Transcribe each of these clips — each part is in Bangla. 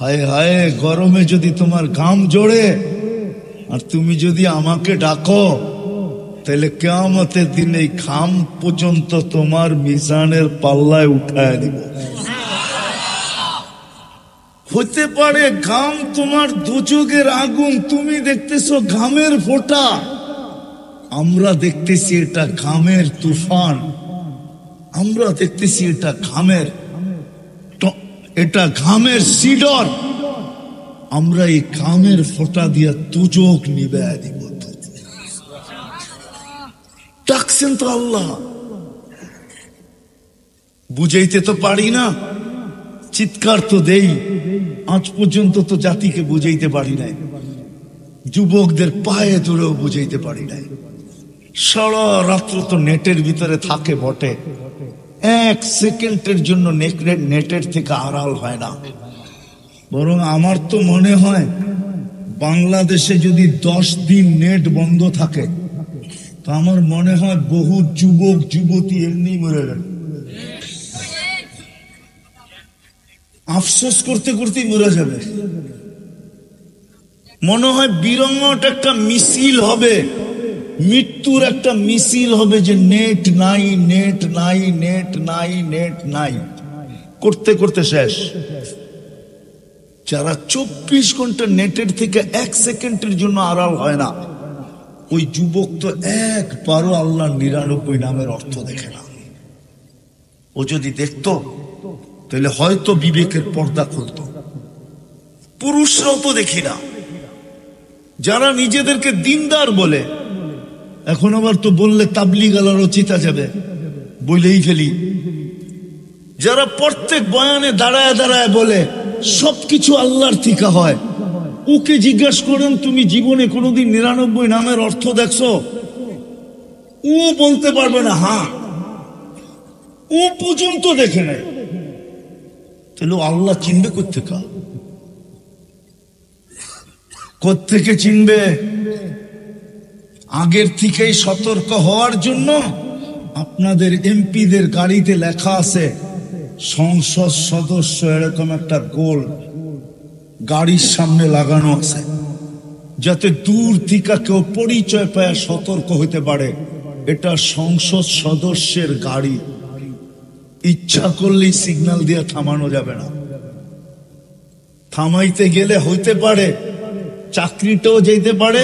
হায় হায় গরমে যদি তোমার ঘাম জোড়ে আর তুমি যদি আমাকে ডাকো তাহলে কেমতের দিন এই খাম পর্যন্ত তোমার মিশানের পাল্লায় উঠায় দিব হতে পারে ঘাম তোমার দুচোখের আগুন তুমি দেখতেছো ঘামের ফোটা আমরা দেখতেছি এটা ঘামের তুফান আমরা দেখতেছি এটা ঘামের এটা ঘামের সিডর আমরা এই ঘামের ফোটা দিয়া তুজোক নিবে দিব ডাকছেন তো আল্লাহ বুঝাইতে তো পারি না চিৎকার তো দেই আজ পর্যন্ত তো জাতিকে বুঝাইতে পারি নাই যুবকদের পায়ে ধরেও বুঝাইতে পারি নাই সারা রাত্র তো নেটের ভিতরে থাকে বটে এক সেকেন্ডের জন্য নেটের থেকে আড়াল হয় না বরং আমার তো মনে হয় বাংলাদেশে যদি দশ দিন নেট বন্ধ থাকে তো আমার মনে হয় বহু যুবক যুবতী এমনি মরে গেল আফসোস করতে করতেই মরে যাবে মনে হয় বিরঙ্গট একটা মিছিল হবে মৃত্যুর একটা মিছিল হবে যে নেট নাই নেট নাই নেট নাই নেট নাই করতে করতে শেষ যারা চব্বিশ ঘন্টা নেটের থেকে এক সেকেন্ডের জন্য আড়াল হয় না ওই যুবক তো একবারও আল্লাহ নিরানব্বই নামের অর্থ দেখে না ও যদি দেখত তাহলে হয়তো বিবেকের পর্দা খুলত পুরুষরাও তো দেখি না যারা নিজেদেরকে দিনদার বলে এখন আবার তো বললে তাবলি গালারও চিতা যাবে বলেই ফেলি যারা প্রত্যেক বয়ানে দাঁড়ায় দাঁড়ায় বলে সবকিছু আল্লাহর থিকা হয় ওকে জিজ্ঞেস করেন তুমি জীবনে কোনোদিন নিরানব্বই নামের অর্থ দেখছো ও বলতে পারবে না হ্যাঁ ও পর্যন্ত দেখে নেয় তাহলে আল্লাহ চিনবে কোথেকে কোথেকে চিনবে আগের থেকেই সতর্ক হওয়ার জন্য আপনাদের এমপিদের গাড়িতে লেখা আছে সংসদ সদস্য এরকম একটা গোল গাড়ির সামনে লাগানো আছে যাতে দূর থেকে কেউ পরিচয় পায় সতর্ক হতে পারে এটা সংসদ সদস্যের গাড়ি ইচ্ছা করলেই সিগন্যাল দিয়ে থামানো যাবে না থামাইতে গেলে হইতে পারে চাকরিটাও যেতে পারে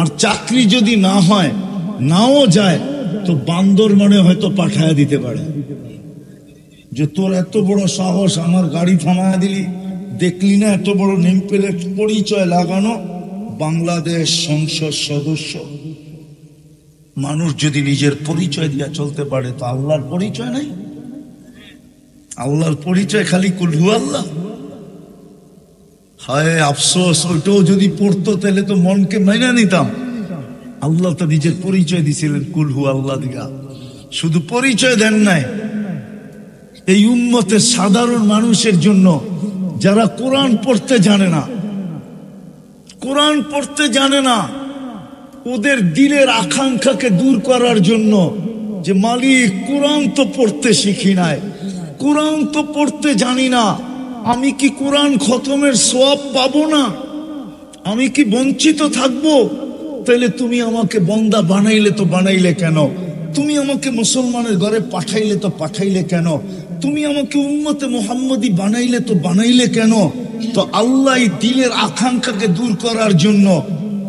আর চাকরি যদি না হয় নাও যায় তো বান্দর মানে হয়তো পাঠায় দিতে পারে যে তোর এত বড় সাহস আমার গাড়ি থামায় দিলি দেখলি না এত বড় নেমপ্লেট পরিচয় লাগানো বাংলাদেশ সংসদ সদস্য মানুষ যদি নিজের পরিচয় দিয়ে চলতে পারে তো আল্লাহর পরিচয় নাই আল্লাহর পরিচয় খালি কুলহু আল্লাহ হায় আফসোস ওইটাও যদি পড়তো তাহলে তো মনকে মেনে নিতাম আল্লাহ তো নিজের পরিচয় দিছিলেন কুলহু আল্লাহ দিগা শুধু পরিচয় দেন নাই এই উন্মতের সাধারণ মানুষের জন্য যারা কোরআন পড়তে জানে না কোরআন পড়তে জানে না ওদের দিলের আকাঙ্ক্ষাকে দূর করার জন্য যে মালিক কোরআন তো পড়তে শিখি নাই কোরআন তো পড়তে জানি না আমি কি কোরআন খতমের সোয়াব পাবো না আমি কি বঞ্চিত থাকবো তাইলে তুমি আমাকে বন্দা বানাইলে তো বানাইলে কেন তুমি আমাকে মুসলমানের ঘরে পাঠাইলে তো পাঠাইলে কেন তুমি আমাকে উম্মতে মোহাম্মদী বানাইলে তো বানাইলে কেন তো আল্লাহ দিলের আকাঙ্ক্ষাকে দূর করার জন্য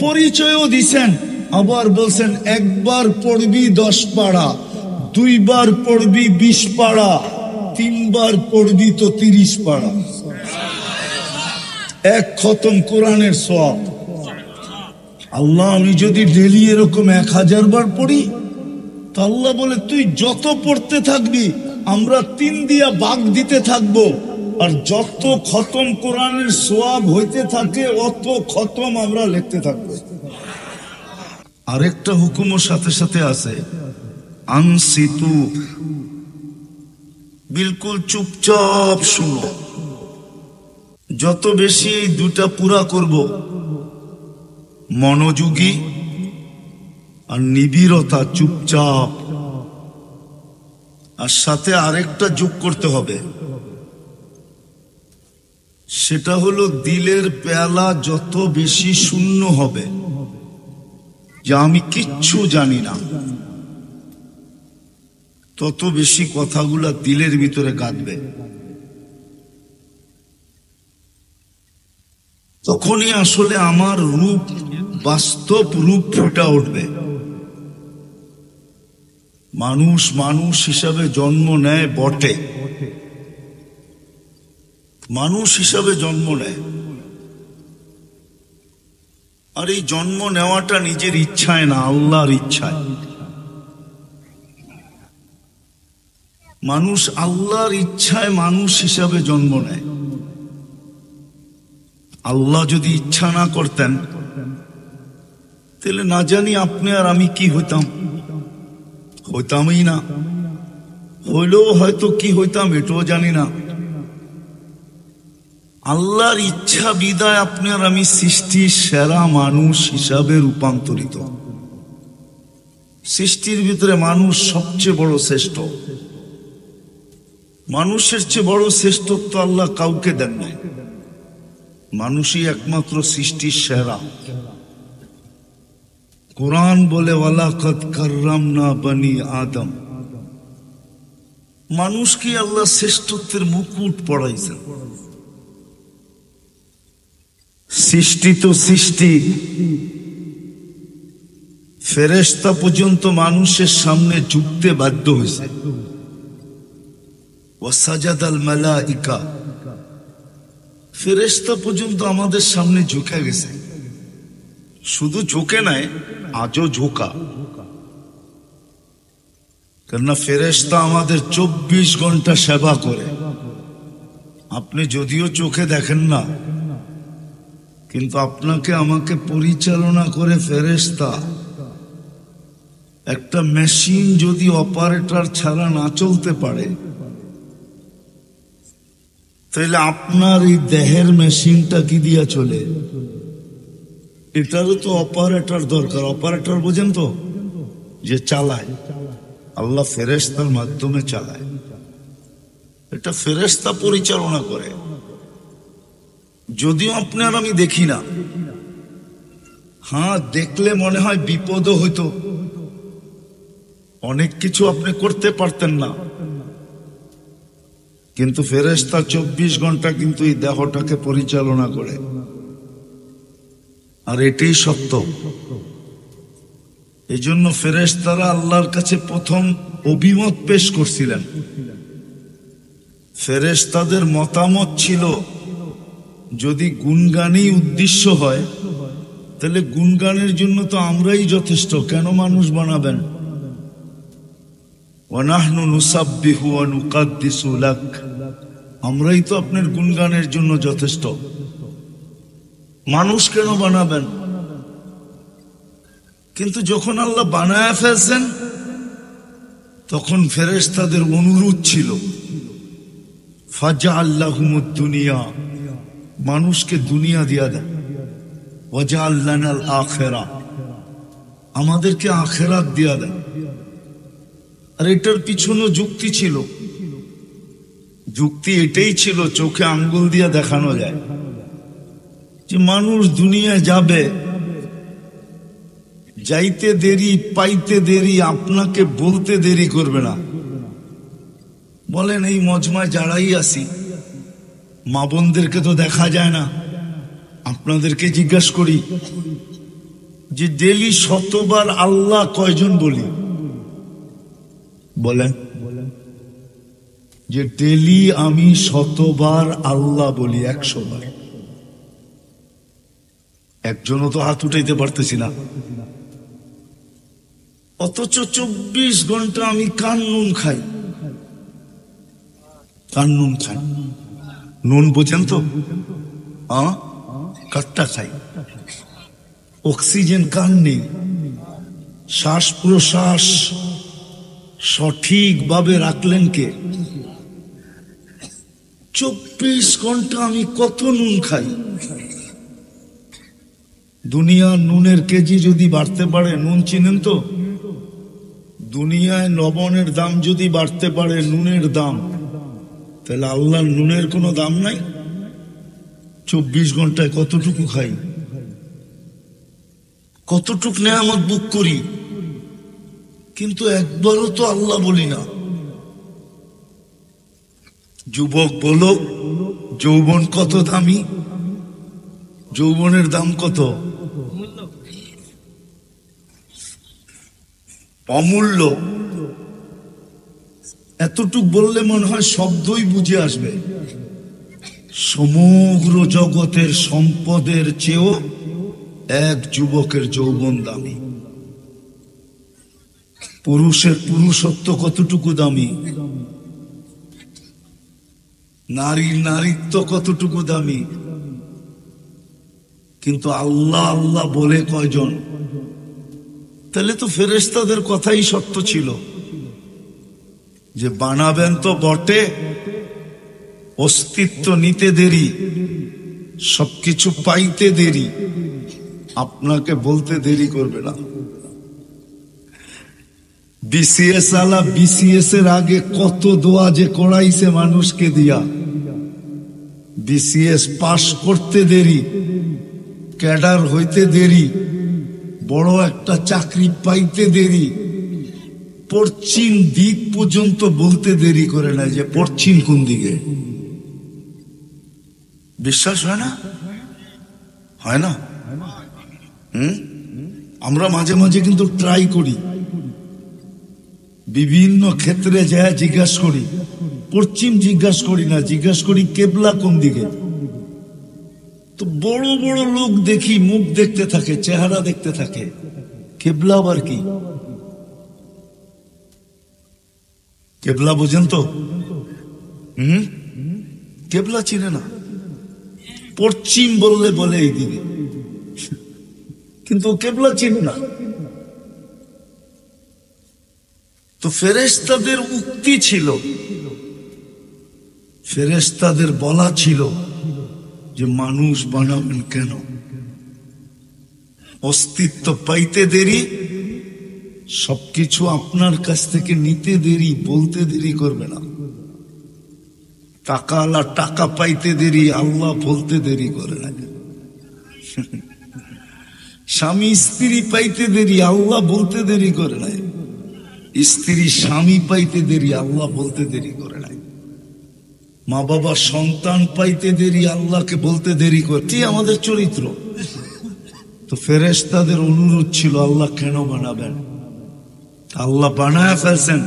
পরিচয়ও দিছেন আবার বলছেন একবার পড়বি দশ পাড়া দুইবার পড়বি বিশ পাড়া তিনবার পড়বি তো তিরিশ পাড়া এক খতম কোরআনের সব আল্লাহ আমি যদি ডেলি এরকম এক হাজার বার পড়ি তা আল্লাহ বলে তুই যত পড়তে থাকবি আমরা তিন দিয়া বাঘ দিতে থাকবো আর যত খতম কোরআনের সোয়াব হইতে থাকে অত খতম আমরা লিখতে থাকবো আরেকটা হুকুমের সাথে সাথে আছে আনসিতু বিলকুল চুপচাপ শুনো যত বেশি এই দুটা পুরা করব মনোযোগী আর নিবিড়তা চুপচাপ আর সাথে আরেকটা যোগ করতে হবে সেটা হলো দিলের পেলা যত বেশি শূন্য হবে যা আমি কিচ্ছু জানি না তত বেশি কথাগুলা তিলের ভিতরে কাঁদবে তখনই আসলে আমার রূপ বাস্তব রূপ ফুটা উঠবে মানুষ মানুষ হিসাবে জন্ম নেয় বটে মানুষ হিসাবে জন্ম নেয় আর এই জন্ম নেওয়াটা নিজের ইচ্ছায় না আল্লাহর ইচ্ছায় মানুষ আল্লাহর ইচ্ছায় মানুষ হিসাবে জন্ম নেয় আল্লাহ যদি ইচ্ছা না করতেন তাহলে না জানি আপনি আর আমি কি হইতাম হইতামই না হইলেও হয়তো কি হইতাম এটাও জানি না আল্লাহর ইচ্ছা বিদায় আপনি আর আমি সৃষ্টির সেরা মানুষ হিসাবে রূপান্তরিত সৃষ্টির ভিতরে মানুষ সবচেয়ে বড় শ্রেষ্ঠ মানুষের চেয়ে বড় শ্রেষ্ঠত্ব আল্লাহ কাউকে দেন নাই মানুষই একমাত্র সৃষ্টির সেরা কোরআন বলে ওয়ালাকত কার্রাম না বানি আদম মানুষকে আল্লাহ শ্রেষ্ঠত্বের মুকুট পড়াইছেন সৃষ্টি তো সৃষ্টি ফেরেস্তা পর্যন্ত মানুষের সামনে ঝুঁকতে বাধ্য হয়েছে ফেরেস্তা পর্যন্ত আমাদের সামনে ঝুঁকে গেছে শুধু ঝুঁকে নাই আজও ঝোঁকা কেননা ফেরেস্তা আমাদের চব্বিশ ঘন্টা সেবা করে আপনি যদিও চোখে দেখেন না কিন্তু আপনাকে আমাকে পরিচালনা করে ফেরেস্তা একটা মেশিন যদি অপারেটর ছাড়া না চলতে পারে তাহলে আপনার এই দেহের মেশিনটা কি দিয়া চলে এটারও তো অপারেটর দরকার অপারেটর বোঝেন তো যে চালায় আল্লাহ ফেরেস্তার মাধ্যমে চালায় এটা ফেরেস্তা পরিচালনা করে যদিও আপনার আমি দেখি না হ্যাঁ দেখলে মনে হয় বিপদও হইতো অনেক কিছু আপনি করতে পারতেন না কিন্তু ফেরেস্তা চব্বিশ ঘন্টা কিন্তু এই দেহটাকে পরিচালনা করে আর এটাই সত্য এই জন্য ফেরেস্তারা আল্লাহর কাছে প্রথম অভিমত পেশ করছিলেন ফেরেস্তাদের মতামত ছিল যদি গুণগানই উদ্দেশ্য হয় তাহলে গুনগানের জন্য তো আমরাই যথেষ্ট কেন মানুষ বানাবেন ওয়ানাহনু নুসাব্বিহু আমরাই তো আপনার গুণগানের জন্য যথেষ্ট মানুষ কেন বানাবেন কিন্তু যখন আল্লাহ বানায় ফেলছেন তখন ফেরেস তাদের অনুরোধ ছিল ফাজা আল্লাহমুদ দুনিয়া মানুষকে দুনিয়া দিয়া দেন ওয়াজা আল্লাহ আখেরা আমাদেরকে আখেরাত দিয়া দেন আর এটার পিছনে যুক্তি ছিল যুক্তি এটাই ছিল চোখে আঙ্গুল দিয়ে দেখানো যায় যে মানুষ দুনিয়া যাবে যাইতে দেরি পাইতে দেরি আপনাকে বলতে দেরি করবে না বলেন এই মজমায় যারাই আসি মা বোনদেরকে তো দেখা যায় না আপনাদেরকে জিজ্ঞাসা করি যে ডেলি শতবার আল্লাহ কয়জন বলি বলেন যে ডেলি আমি শতবার আল্লাহ বলি একশো বার একজনও তো হাত উঠাইতে পারতেছি না অথচ চব্বিশ ঘন্টা আমি কান নুন খাই কান নুন খাই নুন বোঝেন তো কাট্টা খাই অক্সিজেন কান নেই শ্বাস প্রশ্বাস সঠিকভাবে রাখলেন কে চব্বিশ ঘন্টা আমি কত নুন খাই দুনিয়া নুনের কেজি যদি বাড়তে পারে নুন চিনেন তো দুনিয়ায় লবণের দাম যদি বাড়তে পারে নুনের দাম তাহলে আল্লাহর নুনের কোনো দাম নাই চব্বিশ ঘন্টায় কতটুকু খাই কতটুক নেয়ামত বুক করি কিন্তু একবারও তো আল্লাহ বলি না যুবক বলো যৌবন কত দামি যৌবনের দাম কত অমূল্য এতটুক বললে মনে হয় শব্দই বুঝে আসবে সমগ্র জগতের সম্পদের চেয়েও এক যুবকের যৌবন দামি পুরুষের পুরুষত্ব কতটুকু দামি নারীর নারীত্ব কতটুকু দামি কিন্তু আল্লাহ আল্লাহ বলে কয়জন তাহলে তো ফেরেস্তাদের কথাই সত্য ছিল যে বানাবেন তো বটে অস্তিত্ব নিতে দেরি সবকিছু পাইতে দেরি আপনাকে বলতে দেরি করবে না বিসিএস আলা বিসিএস এর আগে কত দোয়া যে করাইছে মানুষকে দিয়া বিসিএস পাশ করতে দেরি ক্যাডার হইতে দেরি বড় একটা চাকরি পাইতে দেরি পশ্চিম দিক পর্যন্ত বলতে দেরি করে না যে পশ্চিম কোন দিকে বিশ্বাস হয় না হয় না হম আমরা মাঝে মাঝে কিন্তু ট্রাই করি বিভিন্ন ক্ষেত্রে যা জিজ্ঞাস করি পশ্চিম জিজ্ঞাস করি না জিজ্ঞাস করি কেবলা কোন দিকে তো বড় বড় লোক দেখি মুখ দেখতে থাকে চেহারা দেখতে থাকে কেবলা আবার কি কেবলা বোঝেন তো হম কেবলা চিনে না পশ্চিম বললে বলে এইদিকে কিন্তু কেবলা চিনে না তো ফেরেস্তাদের উক্তি ছিল ফেরেস্তাদের বলা ছিল যে মানুষ বানাবেন কেন অস্তিত্ব পাইতে দেরি সবকিছু আপনার কাছ থেকে নিতে দেরি বলতে দেরি করবে না টাকা আলা টাকা পাইতে দেরি আল্লাহ বলতে দেরি করে না স্বামী স্ত্রী পাইতে দেরি আল্লাহ বলতে দেরি করে নাই স্ত্রী স্বামী পাইতে দেরি আল্লাহ বলতে দেরি করে নাই মা বাবা সন্তান পাইতে দেরি আল্লাহকে বলতে দেরি কি আমাদের চরিত্র তো ফেরেস তাদের অনুরোধ ছিল আল্লাহ কেন বানাবেন আল্লাহ বানায় ফেলছেন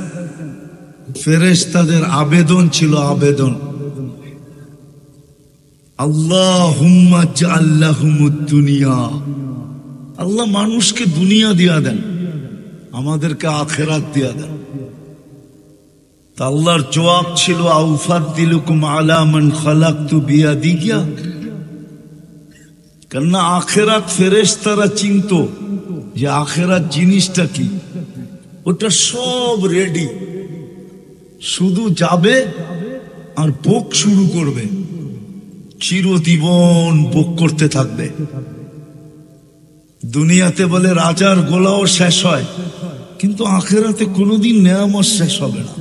ফেরেস তাদের আবেদন ছিল আবেদন আল্লাহ আল্লাহ আল্লাহ মানুষকে দুনিয়া দিয়া দেন আমাদেরকে আখেরাত দিয়া দেন আল্লাহর জবাব ছিল আউফাত দিলুকুম আলামন খালাক তু বিয়া দি গিয়া কেননা আখেরাত ফেরেস তারা চিনত যে আখেরাত জিনিসটা কি ওটা সব রেডি শুধু যাবে আর বোক শুরু করবে চিরজীবন বোক করতে থাকবে দুনিয়াতে বলে রাজার গোলাও শেষ হয় কিন্তু আখেরাতে কোনোদিন নেয়ামত শেষ হবে না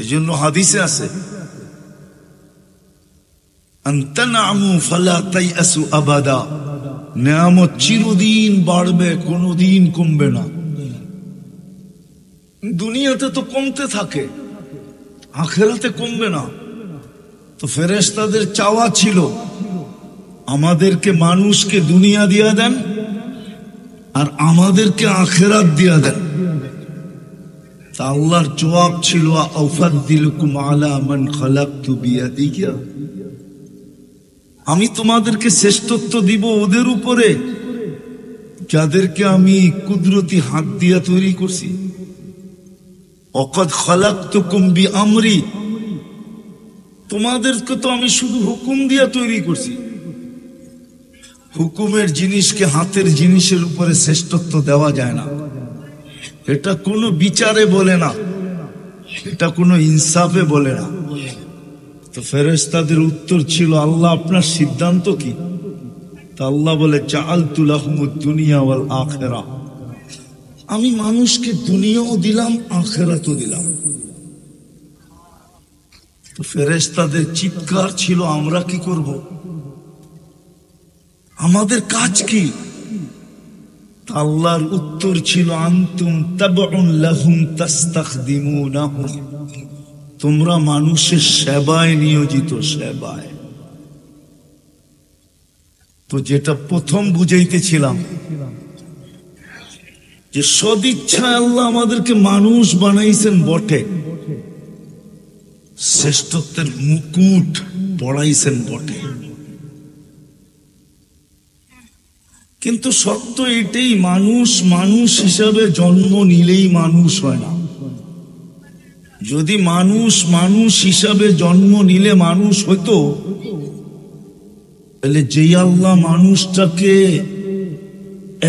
এই জন্য হাদিসে আছে আবাদা নেয়ামত চিরদিন বাড়বে কোনোদিন কমবে না দুনিয়াতে তো কমতে থাকে আখেরাতে কমবে না তো ফেরেস্তাদের চাওয়া ছিল আমাদেরকে মানুষকে দুনিয়া দিয়া দেন আর আমাদেরকে আখেরাত দিয়া দেন তা আল্লাহর জবাব ছিল আমি তোমাদেরকে শ্রেষ্ঠত্ব দিব ওদের উপরে যাদেরকে আমি কুদরতি হাত দিয়া তৈরি করছি অকদ খালাক তো কুম্বি আমরি তোমাদেরকে তো আমি শুধু হুকুম দিয়া তৈরি করছি হুকুমের জিনিসকে হাতের জিনিসের উপরে শ্রেষ্ঠত্ব দেওয়া যায় না এটা কোনো বিচারে বলে না এটা কোনো ইনসাফে বলে না তো ফেরেস্তাদের উত্তর ছিল আল্লাহ আপনার সিদ্ধান্ত কি তা আল্লাহ বলে চালতুল আহমদ দুনিয়া ওয়াল আখেরা আমি মানুষকে দুনিয়াও দিলাম আখেরাতও দিলাম তো ফেরেস্তাদের চিৎকার ছিল আমরা কি করবো আমাদের কাজ কি আল্লাহর উত্তর ছিল আন্তুম লাহুম তোমরা মানুষের সেবায় নিয়োজিত সেবায় তো যেটা প্রথম বুঝাইতেছিলাম যে সদিচ্ছা আল্লাহ আমাদেরকে মানুষ বানাইছেন বটে শ্রেষ্ঠত্বের মুকুট পড়াইছেন বটে কিন্তু সত্য এটাই মানুষ মানুষ হিসাবে জন্ম নিলেই মানুষ হয় না যদি মানুষ মানুষ হিসাবে জন্ম নিলে মানুষ হইতো তাহলে যেই আল্লাহ মানুষটাকে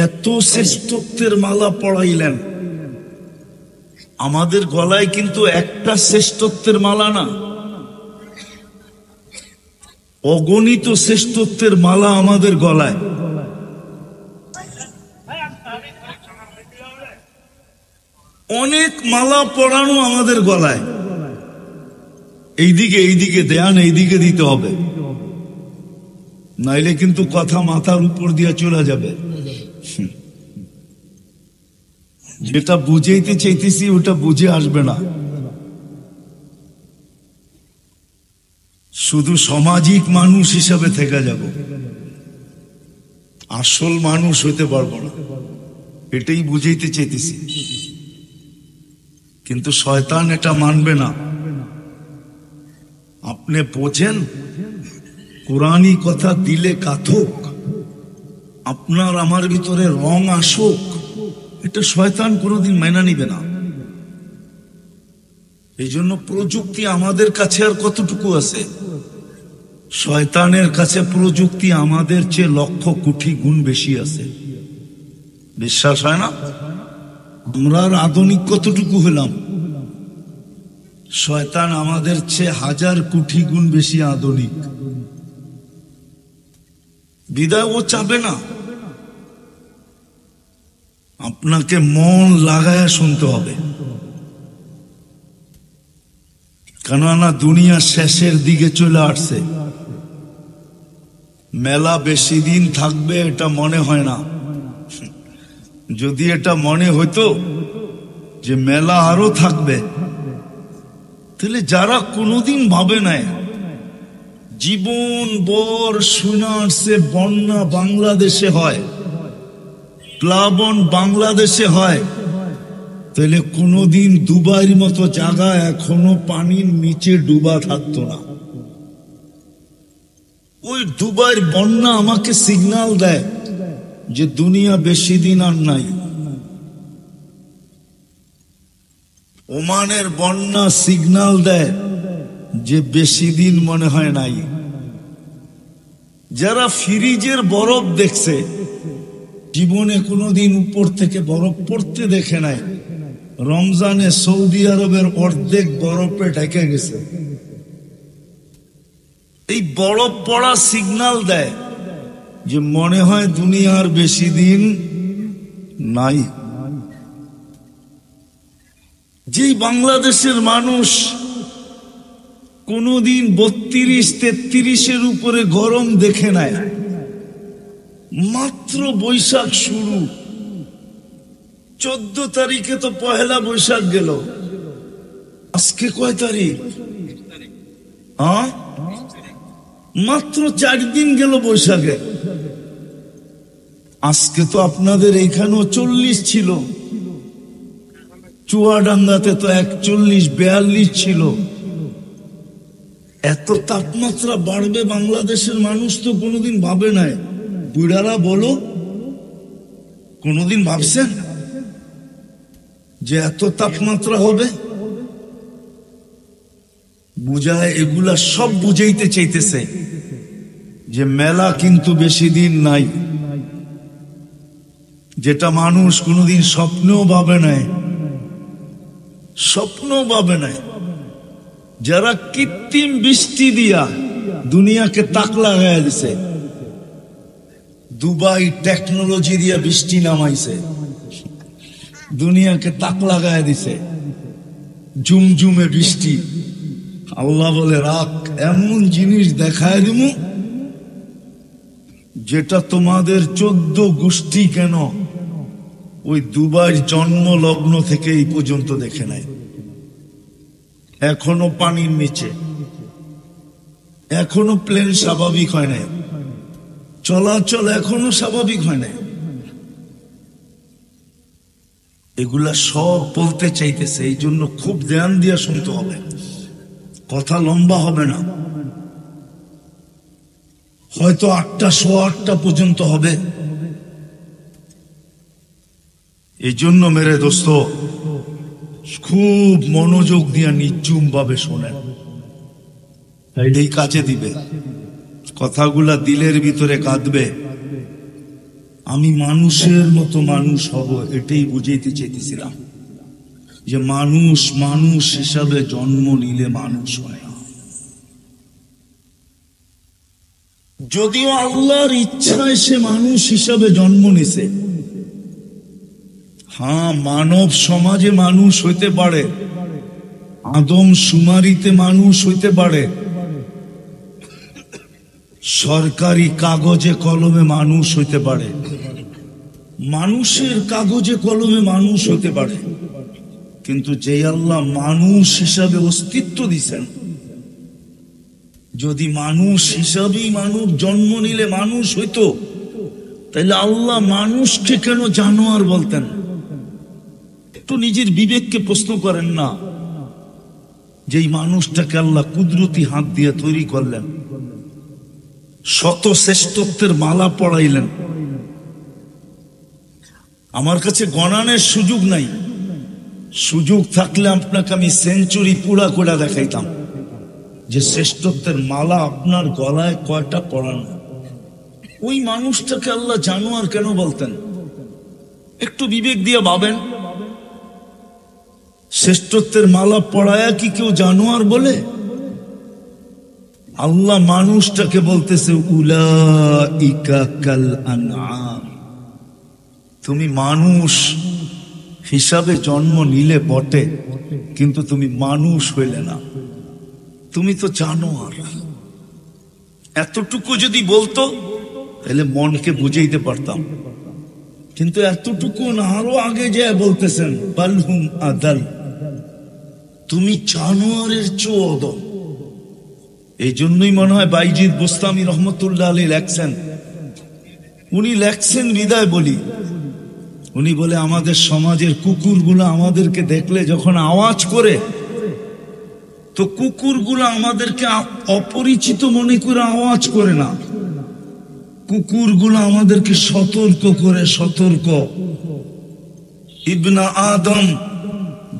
এত শ্রেষ্ঠত্বের মালা পড়াইলেন আমাদের গলায় কিন্তু একটা শ্রেষ্ঠত্বের মালা না অগণিত শ্রেষ্ঠত্বের মালা আমাদের গলায় অনেক মালা পড়ানো আমাদের গলায় এইদিকে এইদিকে দেয়ান এইদিকে দিতে হবে নাইলে কিন্তু কথা মাথার উপর দিয়ে চলে যাবে যেটা বুঝাইতে চাইতেছি ওটা বুঝে আসবে না শুধু সামাজিক মানুষ হিসাবে থেকে যাব আসল মানুষ হইতে পারবো না এটাই বুঝাইতে চাইতেছি কিন্তু শয়তান এটা মানবে না আপনি বোঝেন কোরআনই কথা দিলে কাথুক আপনার আমার ভিতরে রং আসুক এটা শয়তান কোনোদিন মেনে নিবে না এই জন্য প্রযুক্তি আমাদের কাছে আর কতটুকু আছে শয়তানের কাছে প্রযুক্তি আমাদের চেয়ে লক্ষ কোটি গুণ বেশি আছে বিশ্বাস হয় না আমরা আর আধুনিক কতটুকু হলাম শয়তান আমাদের চেয়ে হাজার কোটি গুণ বেশি আধুনিক বিদায় ও চাবে না আপনাকে মন লাগায় শুনতে হবে কেননা দুনিয়া শেষের দিকে চলে আসছে মেলা বেশি দিন থাকবে এটা মনে হয় না যদি এটা মনে হইতো যে মেলা আরো থাকবে তাহলে যারা কোনোদিন ভাবে নাই জীবন বর সুনার্সে বন্যা বাংলাদেশে হয় প্লাবন বাংলাদেশে হয় তাহলে কোনোদিন দুবাইয়ের মতো জায়গা এখনো পানির নিচে ডুবা থাকতো না ওই দুবাইয়ের বন্যা আমাকে সিগনাল দেয় যে দুনিয়া বেশি দিন আর নাই ওমানের বন্যা সিগনাল দেয় যে বেশি দিন মনে হয় নাই যারা ফিরিজের বরফ দেখছে জীবনে কোনোদিন উপর থেকে বরফ পড়তে দেখে নাই রমজানে সৌদি আরবের অর্ধেক বরফে ঢেকে গেছে এই বরফ পড়া সিগনাল দেয় যে মনে হয় দুনিয়ার বেশি দিন নাই যেই বাংলাদেশের মানুষ কোনদিন বত্রিশ তেত্রিশের উপরে গরম দেখে নেয় মাত্র বৈশাখ শুরু চোদ্দ তারিখে তো পহেলা বৈশাখ গেল আজকে কয় তারিখ হ্যাঁ মাত্র চার দিন গেল বৈশাখে আজকে তো আপনাদের এখানেও চল্লিশ ছিল চুয়াডাঙ্গাতে তো একচল্লিশ বেয়াল্লিশ ছিল এত তাপমাত্রা বাড়বে বাংলাদেশের মানুষ তো কোনোদিন ভাবে নাই বুড়ারা বলো কোনোদিন ভাবছেন যে এত তাপমাত্রা হবে বুঝায় এগুলা সব বুঝাইতে চাইতেছে যে মেলা কিন্তু বেশি দিন নাই যেটা মানুষ কোনোদিন স্বপ্নেও ভাবে নাই স্বপ্ন ভাবে নাই যারা কৃত্রিম বৃষ্টি দিয়া দুনিয়াকে তাক লাগাইয়া দিছে দুবাই টেকনোলজি দিয়া বৃষ্টি নামাইছে দুনিয়াকে তাক লাগাইয়া দিছে জুমজুমে বৃষ্টি আল্লাহ বলে রাখ এমন জিনিস দেখায় দিব যেটা তোমাদের চোদ্দ গোষ্ঠী কেন ওই দুবার জন্ম লগ্ন থেকে এই পর্যন্ত দেখে নাই এখনো পানির নিচে এখনো প্লেন স্বাভাবিক হয় নাই চলাচল এখনো স্বাভাবিক হয় নাই এগুলা সব বলতে চাইতেছে এই জন্য খুব ধ্যান দিয়া শুনতে হবে কথা লম্বা হবে না হয়তো আটটা সো আটটা পর্যন্ত হবে এই জন্য মেরে দোস্ত খুব মনোযোগ দিয়ে নির্জুম ভাবে শোনেন এই কাজে দিবে কথাগুলা দিলের ভিতরে কাঁদবে আমি মানুষের মতো মানুষ হব এটাই বুঝাইতে চাইতেছিলাম যে মানুষ মানুষ হিসাবে জন্ম নিলে মানুষ হয় যদিও আল্লাহর ইচ্ছায় সে মানুষ হিসাবে জন্ম নিছে হ্যাঁ মানব সমাজে মানুষ হইতে পারে আদম সুমারিতে মানুষ হইতে পারে সরকারি কাগজে কলমে মানুষ হইতে পারে মানুষের কাগজে কলমে মানুষ হতে পারে কিন্তু যেই আল্লাহ মানুষ হিসাবে অস্তিত্ব দিছেন যদি মানুষ হিসাবেই মানুষ জন্ম নিলে মানুষ হইতো তাহলে আল্লাহ মানুষকে কেন জানোয়ার বলতেন একটু নিজের বিবেককে প্রশ্ন করেন না যেই মানুষটাকে আল্লাহ কুদরতি হাত দিয়ে তৈরি করলেন শত শ্রেষ্ঠত্বের মালা পড়াইলেন আমার কাছে গণানের সুযোগ নাই সুযোগ থাকলে আপনাকে আমি সেঞ্চুরি পুরা করে দেখাইতাম যে শ্রেষ্ঠত্বের মালা আপনার গলায় কয়টা পড়ানো ওই মানুষটাকে আল্লাহ জানোয়ার কেন বলতেন একটু বিবেক দিয়ে ভাবেন শ্রেষ্ঠত্বের মালা পড়ায়া কি কেউ জানোয়ার বলে আল্লাহ মানুষটাকে বলতেছে উলা ইকা কাল তুমি মানুষ হিসাবে জন্ম নিলে বটে কিন্তু তুমি মানুষ হইলে না তুমি তো জানো আর এতটুকু যদি বলতো তাহলে মনকে বুঝাইতে পারতাম কিন্তু এতটুকু না আরো আগে যে বলতেছেন বালহুম আদাল তুমি জানোয়ারের চেয়ে অদম এই জন্যই মনে হয় বাইজিদ গোস্তামি রহমতুল্লাহ আলী লেখছেন উনি লেখছেন হৃদয় বলি উনি বলে আমাদের সমাজের কুকুরগুলো আমাদেরকে দেখলে যখন আওয়াজ করে তো কুকুরগুলো আমাদেরকে অপরিচিত মনে করে আওয়াজ করে না কুকুরগুলো আমাদেরকে সতর্ক করে সতর্ক ইবনা আদম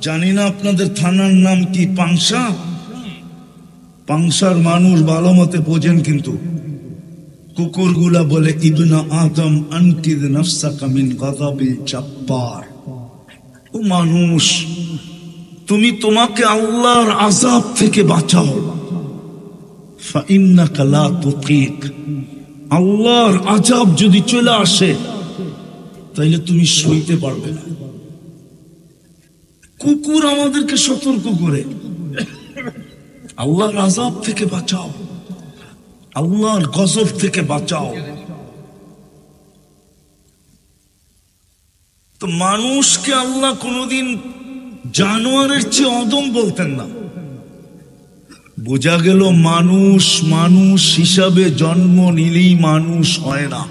জানি না আপনাদের থানার নাম কি পাংসা পাংসার মানুষ ভালো মতে বোঝেন কিন্তু কুকুরগুলা বলে ইবনা আদম আনকিদ নফসা কামিন গাদাবিল জাব্বার ও মানুষ তুমি তোমাকে আল্লাহর আজাব থেকে বাঁচাও ফাইন্নাকা লা তুকিক আল্লাহর আজাব যদি চলে আসে তাইলে তুমি সইতে পারবে না কুকুর আমাদেরকে সতর্ক করে আল্লাহর আজাব থেকে বাঁচাও আল্লাহর গজব থেকে বাঁচাও তো মানুষকে আল্লাহ কোনদিন জানোয়ারের চেয়ে অদম বলতেন না বোঝা গেল মানুষ মানুষ হিসাবে জন্ম নিলেই মানুষ হয় না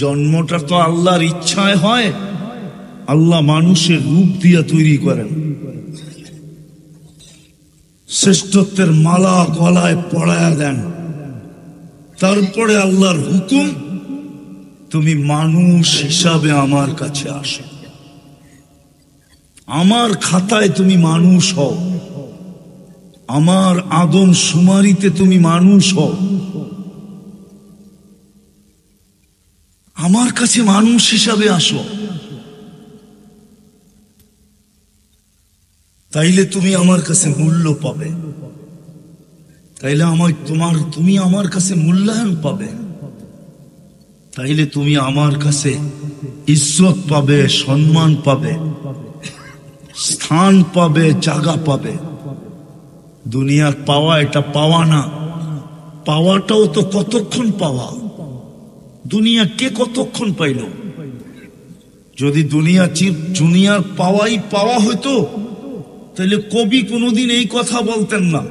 জন্মটা তো আল্লাহর ইচ্ছায় হয় আল্লাহ মানুষের রূপ দিয়ে তৈরি করেন শ্রেষ্ঠত্বের মালা গলায় পড়ায় দেন তারপরে আল্লাহর হুকুম তুমি মানুষ হিসাবে আমার কাছে আসো আমার খাতায় তুমি মানুষ হও আমার আদম সুমারিতে তুমি মানুষ হও আমার কাছে মানুষ হিসাবে আসো তাইলে তুমি আমার কাছে মূল্য পাবে তাইলে আমার তোমার তুমি আমার কাছে মূল্যায়ন পাবে তাইলে তুমি আমার কাছে ইজ্জত পাবে সম্মান পাবে স্থান পাবে জায়গা পাবে দুনিয়ার পাওয়া এটা পাওয়া না পাওয়াটাও তো কতক্ষণ পাওয়া দুনিয়া কে কতক্ষণ পাইল যদি দুনিয়া চিপ জুনিয়ার পাওয়াই পাওয়া হইতো কবি কোনদিন এই কথা বলতেন না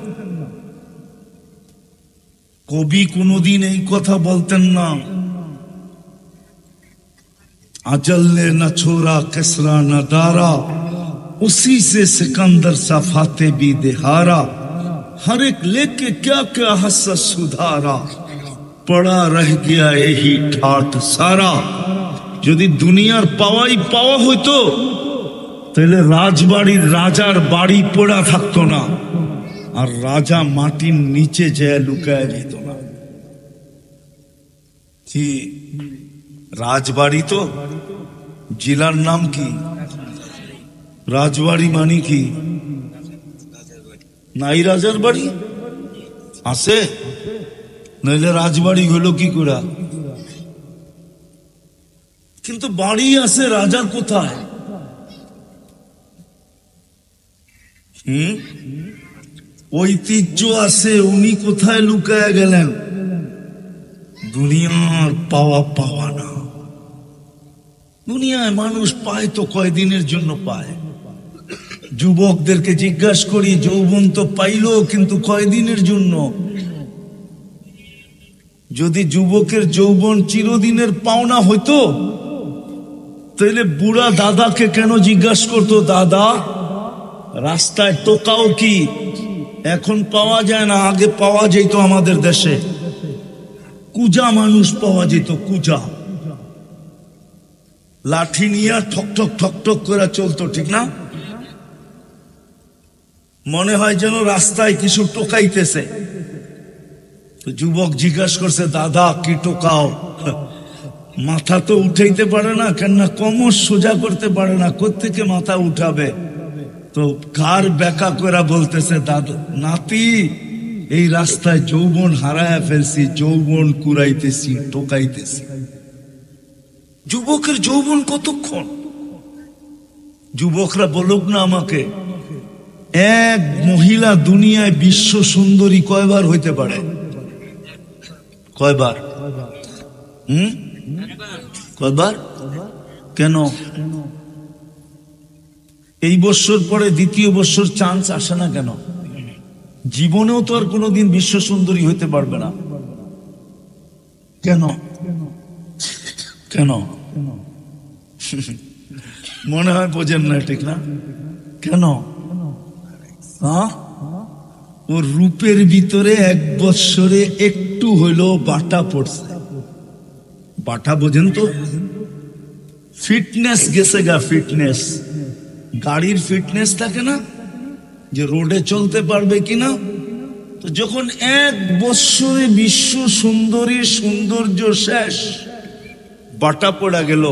কবি কোনদিন এই কথা বলতেন না আজললে না চুরা কিসরা না দারা उसी से सिकंदर सा फते भी देहारा हर एक लेके क्या क्या حسস সুধারা পড়া रह गया यही ठाट सारा যদি দুনিয়ার পাওয়াই পাওয়া হইতো তাহলে রাজবাড়ির রাজার বাড়ি পোড়া থাকতো না আর রাজা মাটির নিচে যে লুকায় যেত না কি রাজবাড়ি তো জেলার নাম কি রাজবাড়ি মানে কি নাই রাজার বাড়ি আছে নইলে রাজবাড়ি হলো কি করে কিন্তু বাড়ি আছে রাজার কোথায় হুম ঐতিহ্য আছে উনি কোথায় লুকায় গেলেন দুনিয়ার পাওয়া পাওয়া না দুনিয়ায় মানুষ পায় তো কয়দিনের জন্য পায় যুবকদেরকে জিজ্ঞাসা করি যৌবন তো পাইল কিন্তু কয়দিনের জন্য যদি যুবকের যৌবন চিরদিনের পাওনা হইতো তাহলে বুড়া দাদাকে কেন জিজ্ঞাসা করতো দাদা রাস্তায় টোকাও কি এখন পাওয়া যায় না আগে পাওয়া যেত আমাদের দেশে কুজা মানুষ পাওয়া যেত কুজা লাঠি নিয়ে ঠক ঠক ঠক ঠক করে চলতো ঠিক না মনে হয় যেন রাস্তায় কিছু টোকাইতেছে যুবক জিজ্ঞাস করছে দাদা কি টোকাও মাথা তো উঠাইতে পারে না কেননা কমর সোজা করতে পারে না কোথেকে মাথা উঠাবে তো কার বেকা করে বলতেছে দাদু নাতি এই রাস্তায় যৌবন হারায়া ফেলছি যৌবন কুড়াইতেছি টোকাইতেছি যুবকের যৌবন কতক্ষণ যুবকরা বলুক না আমাকে এক মহিলা দুনিয়ায় বিশ্ব সুন্দরী কয়বার হইতে পারে কয়বার হম কয়বার কেন এই বছর পরে দ্বিতীয় বছর চান্স আসে না কেন জীবনেও তো আর কোনোদিন বিশ্ব সুন্দরী হইতে পারবে না কেন কেন মনে হয় বোঝেন না ঠিক না কেন হ্যাঁ? ও রূপের ভিতরে এক বৎসরে একটু হইলেও বাটা পড়ছে বাটা বোঝেন তো ফিটনেস গেছে গা ফিটনেস গাড়ির ফিটনেস থাকে না যে রোডে চলতে পারবে কিনা তো যখন এক বৎসরে বিশ্ব সুন্দরী সৌন্দর্য শেষ বাটা পড়া গেল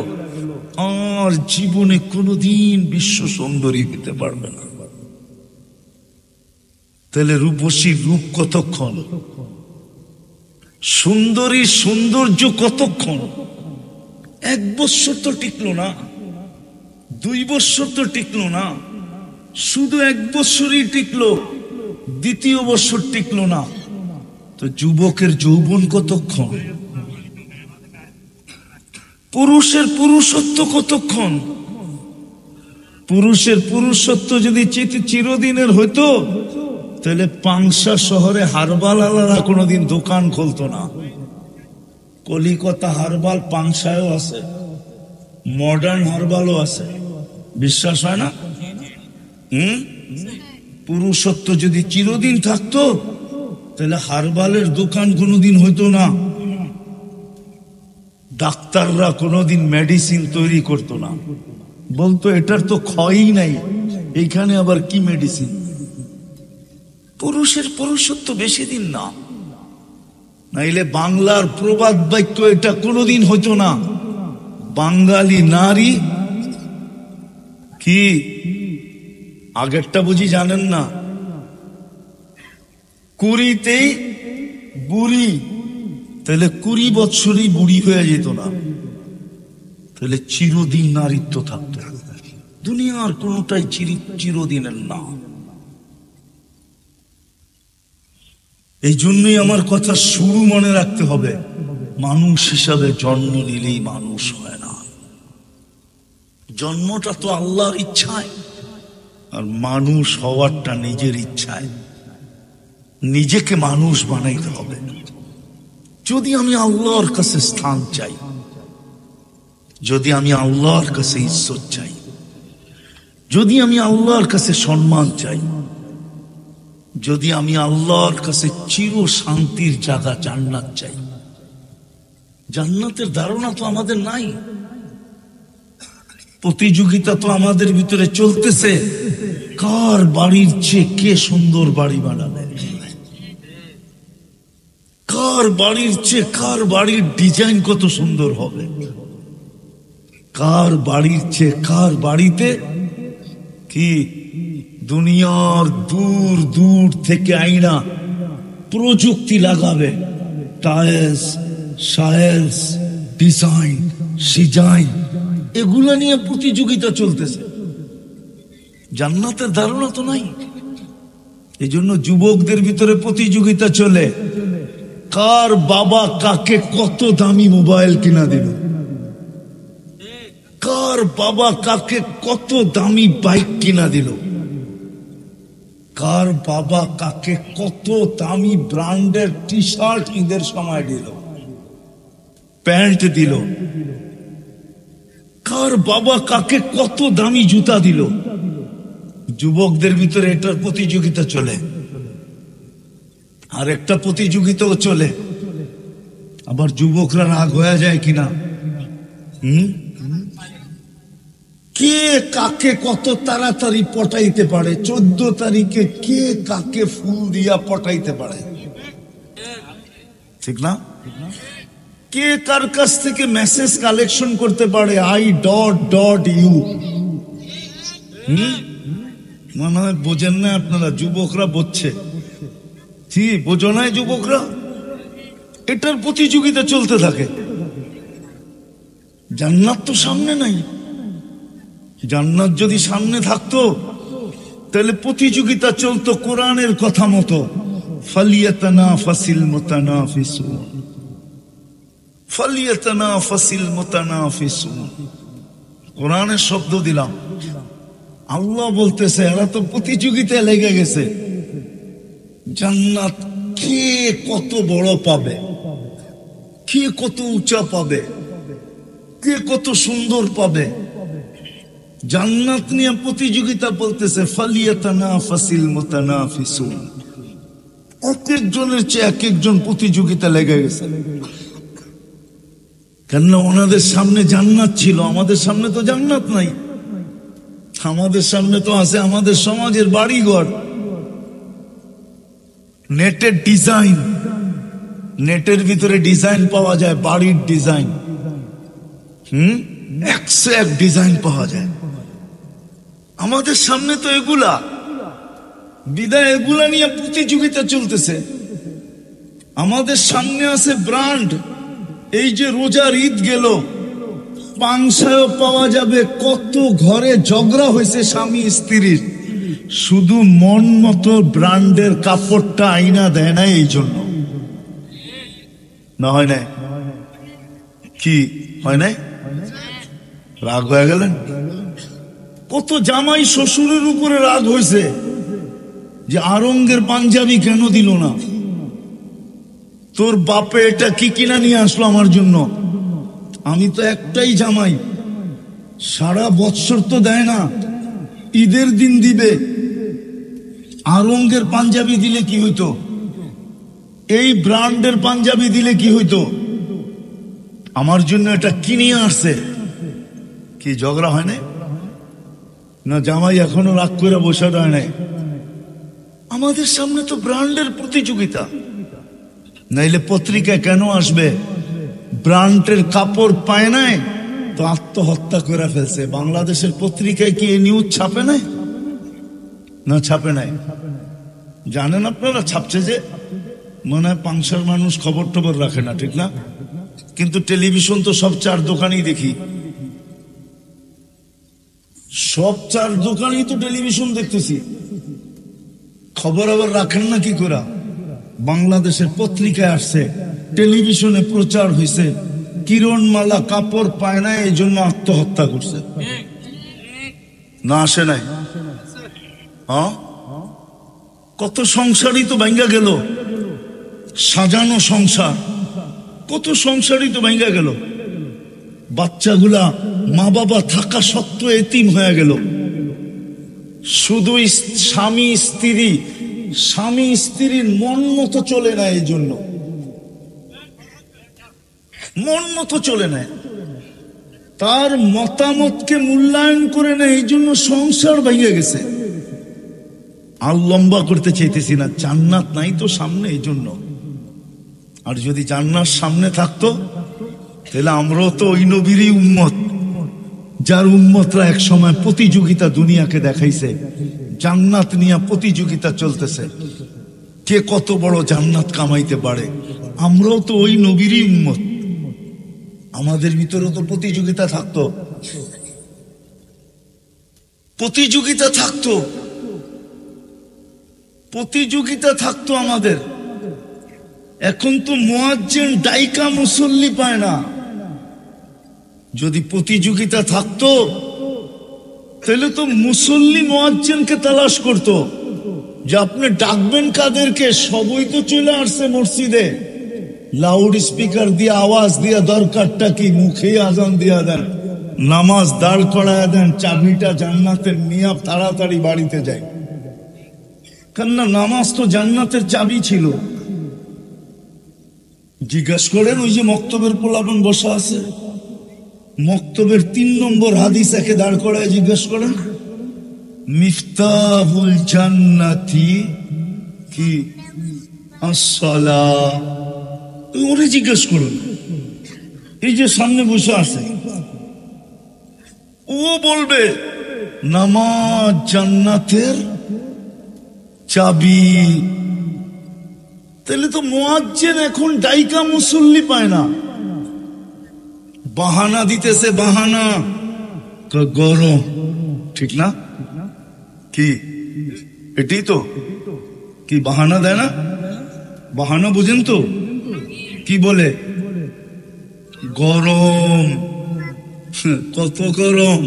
আর জীবনে কোনোদিন বিশ্ব সুন্দরী দিতে পারবে না তাহলে রূপসীর রূপ কতক্ষণ সুন্দরী সৌন্দর্য কতক্ষণ এক বৎসর তো টিকলো না দুই বছর তো টিকলো না শুধু এক বছরই টিকলো দ্বিতীয় বছর টিকলো না তো যুবকের যৌবন কতক্ষণ পুরুষের পুরুষত্ব কতক্ষণ পুরুষের পুরুষত্ব যদি চিরদিনের হইতো তাহলে পাংসা শহরে হারবাল আলারা কোনোদিন দোকান খুলতো না কলিকতা হারবাল পাংসায়ও আছে মডার্ন হারবালও আছে বিশ্বাস হয় না হম পুরুষত্ব যদি চিরদিন থাকতো তাহলে হারবালের দোকান কোনোদিন হইতো না ডাক্তাররা কোনোদিন মেডিসিন তৈরি করতো না বলতো এটার তো ক্ষয়ই নাই এখানে আবার কি মেডিসিন পুরুষের পুরুষত্ব বেশি দিন না নাইলে বাংলার প্রবাদ বাক্য এটা কোনোদিন হইতো না বাঙালি নারী কি আগেরটা বুঝি জানেন না কুড়িতেই বুড়ি তাহলে কুড়ি বছরই বুড়ি হয়ে যেত না তাহলে চিরদিন নারীত্ব থাকতো দুনিয়ার কোনটাই চিরদিনের না এই জন্যই আমার কথা শুরু মনে রাখতে হবে মানুষ হিসাবে জন্ম নিলেই মানুষ হয় না জন্মটা তো আল্লাহর ইচ্ছায় আর মানুষ হওয়ারটা নিজের ইচ্ছায় নিজেকে মানুষ বানাইতে হবে যদি আমি আল্লাহর কাছে স্থান চাই যদি আমি আল্লাহর কাছে ঈশ্বর চাই যদি আমি আল্লাহর কাছে সম্মান চাই যদি আমি আল্লাহর কাছে চির শান্তির জায়গা জান্নাত চাই জান্নাতের ধারণা তো আমাদের নাই প্রতিযোগিতা তো আমাদের ভিতরে চলতেছে কার বাড়ির চেয়ে কে সুন্দর বাড়ি বানাবে কার বাড়ির চেয়ে কার বাড়ির ডিজাইন কত সুন্দর হবে কার বাড়ির চেয়ে কার বাড়িতে কি দুনিয়ার দূর দূর থেকে আইনা প্রযুক্তি লাগাবে টায়ার্স সায়েন্স ডিজাইন সিজাইন এগুলো নিয়ে প্রতিযোগিতা চলতেছে জান্নাতের ধারণা তো নাই এই জন্য যুবকদের ভিতরে প্রতিযোগিতা চলে কার বাবা কাকে কত দামি মোবাইল কিনা দিল কার বাবা কাকে কত দামি বাইক কিনা দিল কার বাবা কাকে কত দামি ব্র্যান্ডের টি শার্ট ঈদের সময় দিল প্যান্ট দিল কার বাবা কাকে কত দামি জুতা দিল যুবকদের ভিতরে এটার প্রতিযোগিতা চলে আর একটা প্রতিযোগিতাও চলে আবার যুবকরা রাগ হয়ে যায় কিনা হম কে কাকে কত তাড়াতাড়ি পটাইতে পারে চোদ্দ তারিখে কে কাকে ফুল দিয়া পটাইতে পারে ঠিক না কে কার কাছ থেকে মেসেজ কালেকশন করতে পারে আই ডট ডট ইউ মনে হয় বোঝেন না আপনারা যুবকরা বোঝছে জি বোঝো নাই যুবকরা এটার প্রতিযোগিতা চলতে থাকে জান্নাত তো সামনে নাই জান্নাত যদি সামনে থাকতো তাহলে প্রতিযোগিতা চলতো কোরআনের কথা মতো ফালিয়াতানা ফাসিল মোতানা ফিসুয়া ফালিয়াতানা ফাসিল মোতানা কোরআনের শব্দ দিলাম আল্লাহ বলতেছে এরা তো প্রতিযোগিতা লেগে গেছে জান্নাত কে কত বড় পাবে কে কত উঁচা পাবে কে কত সুন্দর পাবে জান্নাত নিয়ে প্রতিযোগিতা বলতেছে ফালিয়াতানা ফাসিল মোতানা ফিসুন এক একজনের চেয়ে এক একজন প্রতিযোগিতা লেগে গেছে কেননা ওনাদের সামনে জান্নাত ছিল আমাদের সামনে তো জান্নাত নাই আমাদের সামনে তো আছে আমাদের সমাজের বাড়িঘর নেটের ডিজাইন নেটের ভিতরে ডিজাইন পাওয়া যায় বাড়ির ডিজাইন হুম একশো এক ডিজাইন পাওয়া যায় আমাদের সামনে তো এগুলা বিদায় এগুলা নিয়ে প্রতিযোগিতা চলতেছে আমাদের সামনে আছে ব্রান্ড এই যে রোজার ঈদ গেল পাংসায় পাওয়া যাবে কত ঘরে ঝগড়া হয়েছে স্বামী স্ত্রীর শুধু মন মতো ব্র্যান্ডের কাপড়টা আইনা দেয় না এই জন্য না হয় নাই কি হয় নাই রাগ হয়ে গেলেন কত জামাই শ্বশুরের উপরে রাগ হয়েছে যে আরঙ্গের পাঞ্জাবি কেন দিল না তোর বাপে এটা কি কিনা নিয়ে আসলো আমার জন্য আমি তো একটাই জামাই সারা বৎসর তো দেয় না ঈদের দিন দিবে আরঙ্গের পাঞ্জাবি দিলে কি হইতো এই ব্রান্ডের পাঞ্জাবি দিলে কি হইতো আমার জন্য এটা কিনিয়ে আসছে কি ঝগড়া হয় না না জামাই এখনো রাগ করে বসা দেয় নাই আমাদের সামনে তো ব্রান্ডের প্রতিযোগিতা নাইলে পত্রিকা কেন আসবে ব্রান্ডের কাপড় পায় নাই তো আত্মহত্যা করে ফেলছে বাংলাদেশের পত্রিকায় কি নিউজ ছাপে নাই না ছাপে নাই জানেন আপনারা ছাপছে যে মনে হয় পাংশার মানুষ খবর টবর রাখে না ঠিক না কিন্তু টেলিভিশন তো সব চার দোকানেই দেখি সব চার দোকানেই তো টেলিভিশন দেখতেছি খবর আবার রাখেন না কি করা বাংলাদেশের পত্রিকায় আসছে টেলিভিশনে প্রচার হয়েছে কিরণমালা কাপড় পায় না এই জন্য আত্মহত্যা করছে না আসে নাই হ্যাঁ? কত সংসারই তো ভাঙ্গা গেল সাজানো সংসার কত সংসারই তো ভাঙ্গা গেল বাচ্চাগুলা মা বাবা থাকা সত্ত্বেও এতিম হয়ে গেল শুধু স্বামী স্ত্রী স্বামী স্ত্রীর মন মতো চলে না এই জন্য মন মতো চলে না তার মতামতকে মূল্যায়ন করে না এই জন্য সংসার ভাইয়া গেছে আর লম্বা করতে চাইতেছি না জান্নাত নাই তো সামনে এই জন্য আর যদি জান্নার সামনে থাকতো তাহলে আমরাও তো ওই নবীরই উম্মত যার উম্মতরা এক সময় প্রতিযোগিতা দুনিয়াকে দেখাইছে জান্নাত নিয়ে প্রতিযোগিতা চলতেছে কে কত বড় জান্নাত কামাইতে পারে আমরাও তো ওই নবীরই উন্মত আমাদের ভিতরে তো প্রতিযোগিতা থাকতো প্রতিযোগিতা থাকতো প্রতিযোগিতা থাকতো আমাদের এখন তো মোয়াজ্জেন ডাইকা মুসল্লি পায় না যদি প্রতিযোগিতা থাকতো তাহলে তো মুসল্লি মোয়াজ্জেনকে তালাশ করত যে আপনি ডাকবেন কাদেরকে সবই তো চলে আসছে মসজিদে লাউড স্পিকার দিয়ে আওয়াজ দিয়ে দরকারটা কি মুখে আজান দিয়া দেন নামাজ দাঁড় করায় দেন চাবিটা জান্নাতের মিয়া তাড়াতাড়ি বাড়িতে যায় কেননা নামাজ তো জান্নাতের চাবি ছিল জিজ্ঞাসা করেন ওই যে মক্তবের পোলাপন বসা আছে মক্তবের তিন নম্বর হাদিস একে দাঁড় করায় জিজ্ঞেস করেন মিফতাহুল জান্নাতি কি আসলা ওরে জিজ্ঞেস করুন এই যে সামনে বসে আছে ও বলবে নামাজ জান্নাতের চাবি তাহলে তো মোয়াজ্জেন এখন ডাইকা মুসল্লি পায় না বাহানা দিতেছে বাহানা তো গরম ঠিক না কি এটি তো কি বাহানা দেয় না বাহানা বুঝেন তো কি বলে গরম কত গরম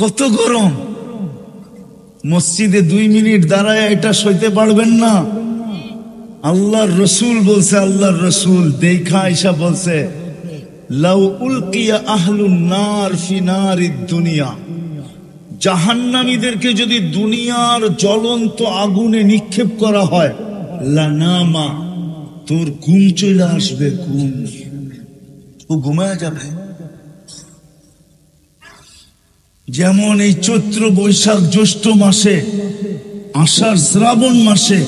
কত গরম মসজিদে দুই মিনিট দাঁড়ায় এটা সইতে পারবেন না আল্লাহর রসুল বলছে আল্লাহর রসুল দেখা আইসা বলছে লাউ আহলুন দুনিয়া জাহান্নামীদেরকে যদি দুনিয়ার জ্বলন্ত আগুনে নিক্ষেপ করা হয় তোর ঘুম চলে আসবে ঘুম ও ঘুমায় যাবে যেমন এই চৈত্র বৈশাখ জ্যৈষ্ঠ মাসে আষাঢ় শ্রাবণ মাসে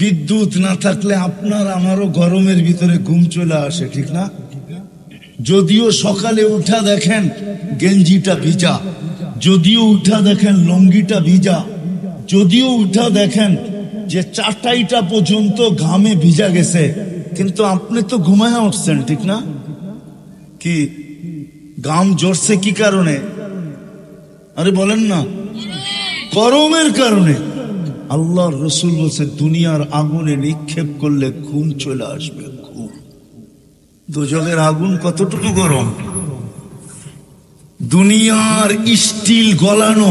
বিদ্যুৎ না থাকলে আপনার আমারও গরমের ভিতরে ঘুম চলে আসে ঠিক না যদিও সকালে উঠা দেখেন গেঞ্জিটা ভিজা যদিও উঠা দেখেন লঙ্গিটা ভিজা যদিও উঠা দেখেন যে চাটাইটা পর্যন্ত ঘামে ভিজা গেছে কিন্তু আপনি তো ঘুমায় উঠছেন ঠিক না কি ঘাম জ্বরছে কি কারণে আরে বলেন না গরমের কারণে আল্লাহ রসুল বলছে দুনিয়ার আগুনে নিক্ষেপ করলে ঘুম চলে আসবে না দুজনের আগুন কতটুকু গরম দুনিয়ার স্টিল গলানো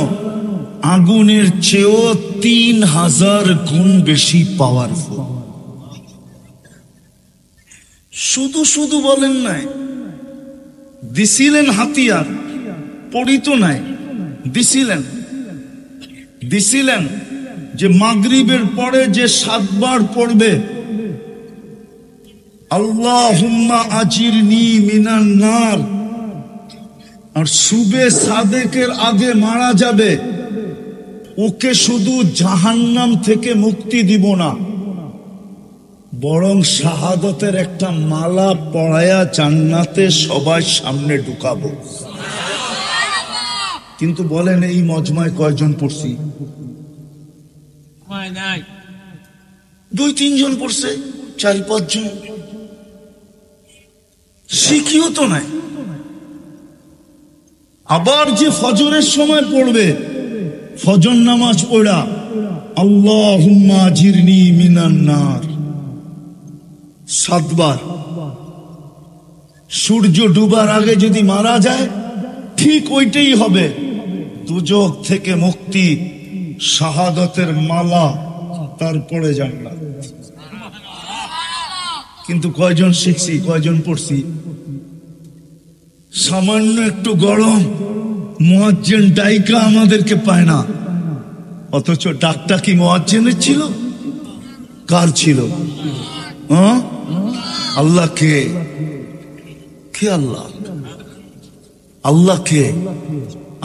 আগুনের চেয়েও তিন হাজার গুণ বেশি পাওয়ারফুল শুধু শুধু বলেন নাই দিছিলেন হাতিয়ার পড়িত নাই দিছিলেন দিছিলেন যে মাগরিবের পরে যে সাতবার পড়বে আল্লাহুম্মা আচিরনি মিনান নার আর সুবে সাদেকের আগে মারা যাবে ওকে শুধু জাহান্নাম থেকে মুক্তি দিব না বরং শাহাদতের একটা মালা পড়ায়া জান্নাতে সবার সামনে ঢুকাবো কিন্তু বলেন এই মজমায় কয়জন পড়ছি দুই তিনজন পড়ছে চারি পাঁচজন শিখিও তো নাই আবার যে ফজরের সময় পড়বে ফজর নামাজ পড়া আল্লাহ জিরনি মিনান্নার সাতবার সূর্য ডুবার আগে যদি মারা যায় ঠিক ওইটাই হবে দুজক থেকে মুক্তি শাহাদতের মালা তারপরে জান্নাত কিন্তু কয়জন শিখছি কয়জন পড়ছি সামান্য একটু গরম মোয়াজ্জেন ডাইকা আমাদেরকে পায় না অথচ ডাকটা কি মোয়াজ্জেনের ছিল কার ছিল হ্যাঁ? আল্লাহ কে কে আল্লাহ আল্লাহ কে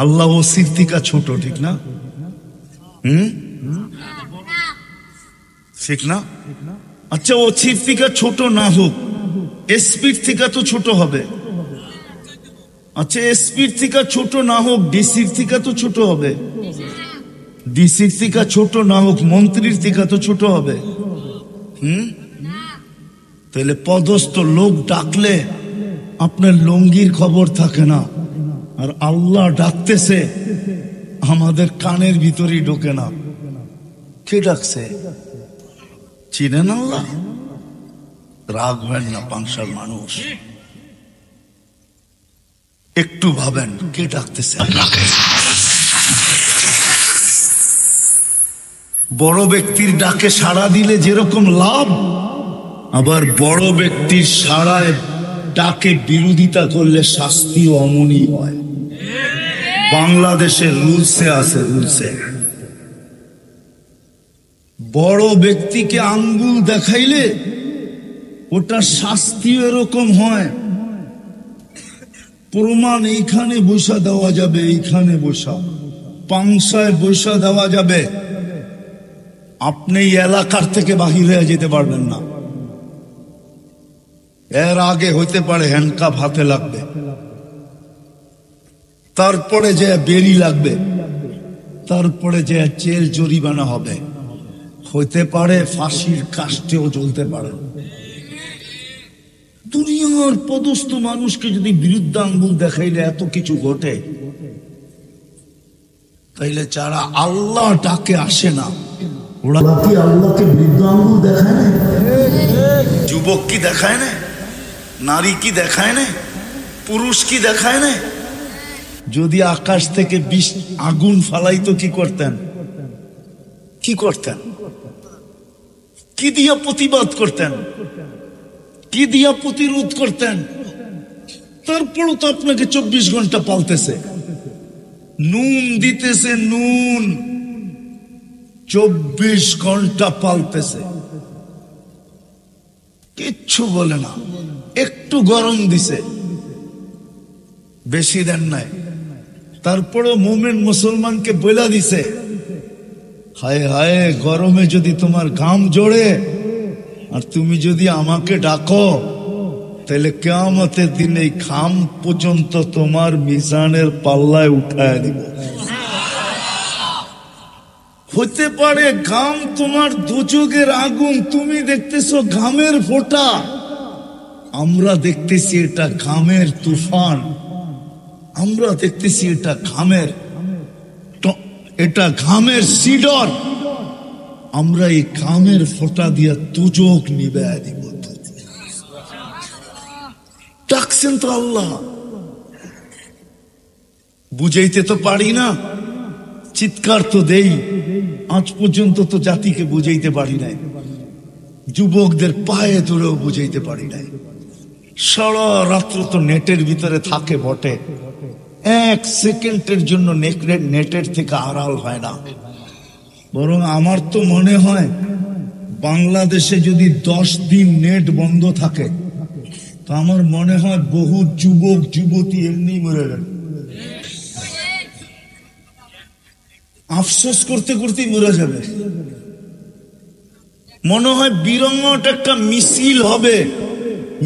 আল্লাহ ও সিদ্দিকা ছোট ঠিক না হম ঠিক না আচ্ছা ও চিফ থেকে ছোট না হোক এসপির থেকে তো ছোট হবে আচ্ছা এসপির থেকে ছোট না হোক ডিসির থেকে তো ছোট হবে ডিসির থেকে ছোট না হোক মন্ত্রীর থেকে তো ছোট হবে হুম তাহলে পদস্থ লোক ডাকলে আপনার লঙ্গির খবর থাকে না আর আল্লাহ ডাকতেছে আমাদের কানের ভিতরেই ঢোকে না কে ডাকছে চিনেন আল্লাহ রাগ হয় না পাংশার মানুষ একটু ভাবেন কে ডাকতেছে বড় ব্যক্তির ডাকে সাড়া দিলে যেরকম লাভ আবার বড় ব্যক্তির সাড়ায় ডাকে বিরোধিতা করলে শাস্তি অমনি হয় বাংলাদেশের রুলসে আছে রুলসে বড় ব্যক্তিকে আঙ্গুল দেখাইলে ওটা শাস্তি এরকম হয় প্রমাণ এইখানে বসা দেওয়া যাবে এইখানে বসা পাংসায় বসা দেওয়া যাবে আপনি এলাকার থেকে বাহির হয়ে যেতে পারবেন না এর আগে হইতে পারে হ্যান্ডকাপ হাতে লাগবে তারপরে যে বেরি লাগবে তারপরে যে চেল জরিমানা হবে হইতে পারে ফাঁসির কাষ্টেও জ্বলতে পারে দুনিয়ার পদস্থ মানুষকে যদি বিরুদ্ধাঙ্গুল দেখাইলে এত কিছু ঘটে তাইলে যারা আল্লাহ ডাকে আসে না ওরা কি আল্লাহকে বিরুদ্ধাঙ্গুল দেখায় না যুবক কি দেখায় না নারী কি দেখায় না পুরুষ কি দেখায় না যদি আকাশ থেকে বিষ আগুন ফালাই তো কি করতেন কি করতেন কি দিয়া প্রতিবাদ করতেন কি দিয়া প্রতিরোধ করতেন তারপরও তো আপনাকে চব্বিশ ঘন্টা পালতেছে নুন দিতেছে নুন চব্বিশ ঘন্টা পালতেছে কিচ্ছু বলে না একটু গরম দিছে বেশি দেন নাই তারপরে মোমেন মুসলমানকে বইলা দিছে হায় হায় গরমে যদি তোমার ঘাম জোড়ে আর তুমি যদি আমাকে ডাকো তাহলে কেমতের দিন এই খাম পর্যন্ত তোমার মিশানের পাল্লায় উঠায় দিব হতে পারে ঘাম তোমার দুচোখের আগুন তুমি দেখতেছ ঘামের ফোটা আমরা দেখতেছি এটা ঘামের তুফান আমরা দেখতেছি এটা ঘামের এটা ঘামের সিডর আমরা এই কামের ফোটা দিয়া তুজোক নিবে দিব ডাকছেন তো আল্লাহ বুঝাইতে তো পারি না চিৎকার তো দেই আজ পর্যন্ত তো জাতিকে বুঝাইতে পারি নাই যুবকদের পায়ে ধরেও বুঝাইতে পারি নাই সারা রাত্র তো নেটের ভিতরে থাকে বটে এক সেকেন্ডের জন্য নেটের থেকে আড়াল হয় না বরং আমার তো মনে হয় বাংলাদেশে যদি দশ দিন নেট বন্ধ থাকে তো আমার মনে হয় বহু যুবক যুবতী এমনি মরে গেল আফসোস করতে করতেই মরে যাবে মনে হয় বিরঙ্গট একটা মিছিল হবে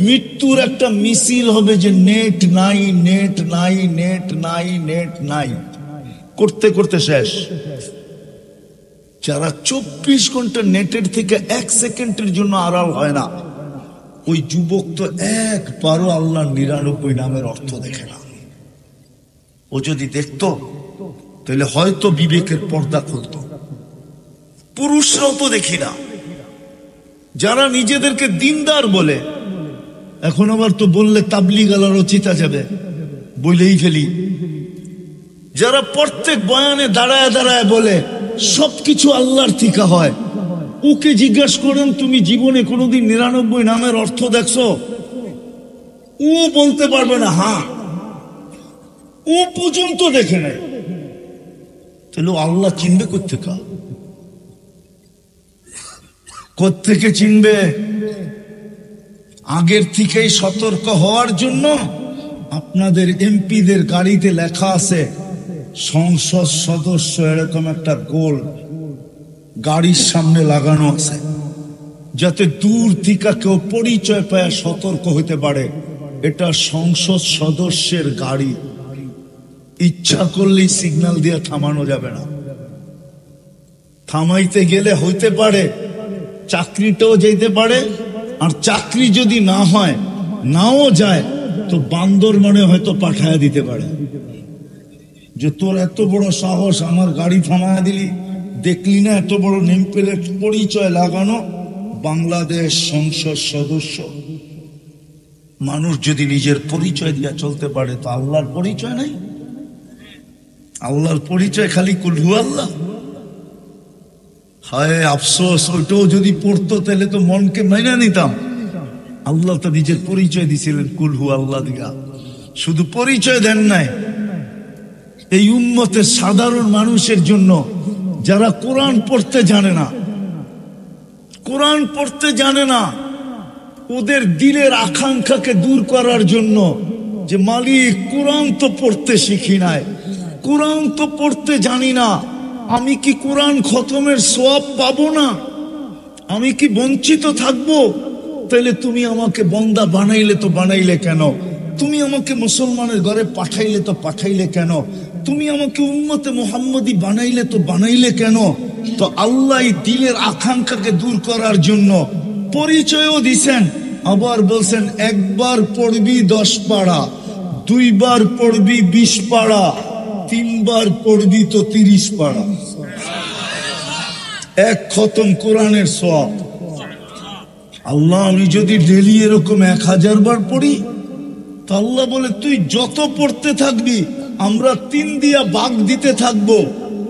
মৃত্যুর একটা মিছিল হবে যে নেট নাই নেট নাই নেট নাই নেট নাই করতে করতে শেষ যারা চব্বিশ ঘন্টা নেটের থেকে এক সেকেন্ডের জন্য আড়াল হয় না ওই যুবক তো একবারও আল্লাহ নিরানব্বই নামের অর্থ দেখে না ও যদি দেখত তাহলে হয়তো বিবেকের পর্দা খুলত পুরুষরাও তো দেখি না যারা নিজেদেরকে দিনদার বলে এখন আবার তো বললে তাবলি গালারও চিতা যাবে বলেই ফেলি যারা প্রত্যেক বয়ানে দাঁড়ায় দাঁড়ায় বলে সবকিছু আল্লাহর থিকা হয় ওকে জিজ্ঞাসা করেন তুমি জীবনে কোনোদিন নিরানব্বই নামের অর্থ দেখছো ও বলতে পারবে না হ্যাঁ ও পর্যন্ত দেখে নেয় তাহলে আল্লাহ চিনবে কোথেকে কোথেকে চিনবে আগের থেকেই সতর্ক হওয়ার জন্য আপনাদের এমপিদের গাড়িতে লেখা আছে সংসদ সদস্য এরকম একটা গোল গাড়ির সামনে লাগানো আছে যাতে দূর থেকে কেউ পরিচয় পায় সতর্ক হতে পারে এটা সংসদ সদস্যের গাড়ি ইচ্ছা করলেই সিগন্যাল দিয়ে থামানো যাবে না থামাইতে গেলে হইতে পারে চাকরিটাও যেতে পারে আর চাকরি যদি না হয় নাও যায় তো বান্দর মনে হয়তো পাঠায় দিতে পারে যে তোর এত বড় সাহস আমার গাড়ি থামায় দিলি দেখলি না এত বড় নেম প্লেট পরিচয় লাগানো বাংলাদেশ সংসদ সদস্য মানুষ যদি নিজের পরিচয় দিয়ে চলতে পারে তো আল্লাহর পরিচয় নাই আল্লাহর পরিচয় খালি কুলহু আল্লাহ হায় আফসোস ওইটাও যদি পড়তো তাহলে তো মনকে মেনে নিতাম আল্লাহ তো নিজের পরিচয় দিছিলেন কুলহু আল্লাহ দিগা শুধু পরিচয় দেন নাই এই উন্মতের সাধারণ মানুষের জন্য যারা কোরআন পড়তে জানে না কোরআন পড়তে জানে না ওদের দিলের আকাঙ্ক্ষাকে দূর করার জন্য যে মালিক কোরআন তো পড়তে শিখি নাই কোরআন তো পড়তে জানি না আমি কি কোরআন খতমের সব পাবো না আমি কি বঞ্চিত থাকবো তাহলে তুমি আমাকে বন্দা বানাইলে তো বানাইলে কেন তুমি আমাকে মুসলমানের ঘরে পাঠাইলে তো পাঠাইলে কেন তুমি আমাকে উম্মতে মোহাম্মদী বানাইলে তো বানাইলে কেন তো আল্লাহ দিলের আকাঙ্ক্ষাকে দূর করার জন্য পরিচয়ও দিছেন আবার বলছেন একবার পড়বি দশ পাড়া দুইবার পড়বি বিশ পাড়া তিনবার পড়বি তো তিরিশ পাড়া এক খতম কোরআনের সব আল্লাহ আমি যদি ডেলি এরকম এক হাজার বার পড়ি তা আল্লাহ বলে তুই যত পড়তে থাকবি আমরা তিন দিয়া বাঘ দিতে থাকব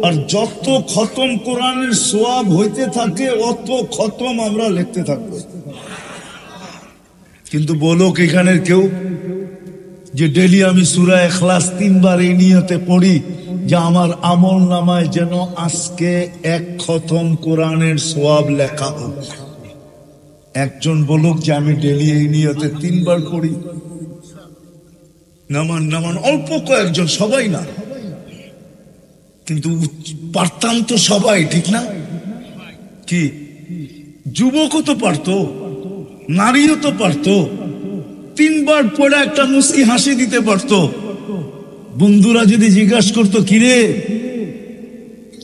আর যত খতম কোরআনের সোয়াব হইতে থাকে অত খতম আমরা লিখতে থাকবো কিন্তু বলো এখানের কেউ যে ডেলি আমি সুরা এখলাস তিনবার এই নিয়তে পড়ি যে আমার আমল নামায় যেন আজকে এক খতম কোরআনের সোয়াব লেখা হোক একজন বলুক যে আমি ডেলি এই নিয়তে তিনবার পড়ি নামান নামান অল্প কয়েকজন সবাই না কিন্তু পারতাম তো সবাই ঠিক না কি যুবকও তো পারতো নারীও তো পারতো তিনবার পরে একটা মুসকি হাসি দিতে পারত বন্ধুরা যদি জিজ্ঞাসা করতো কিরে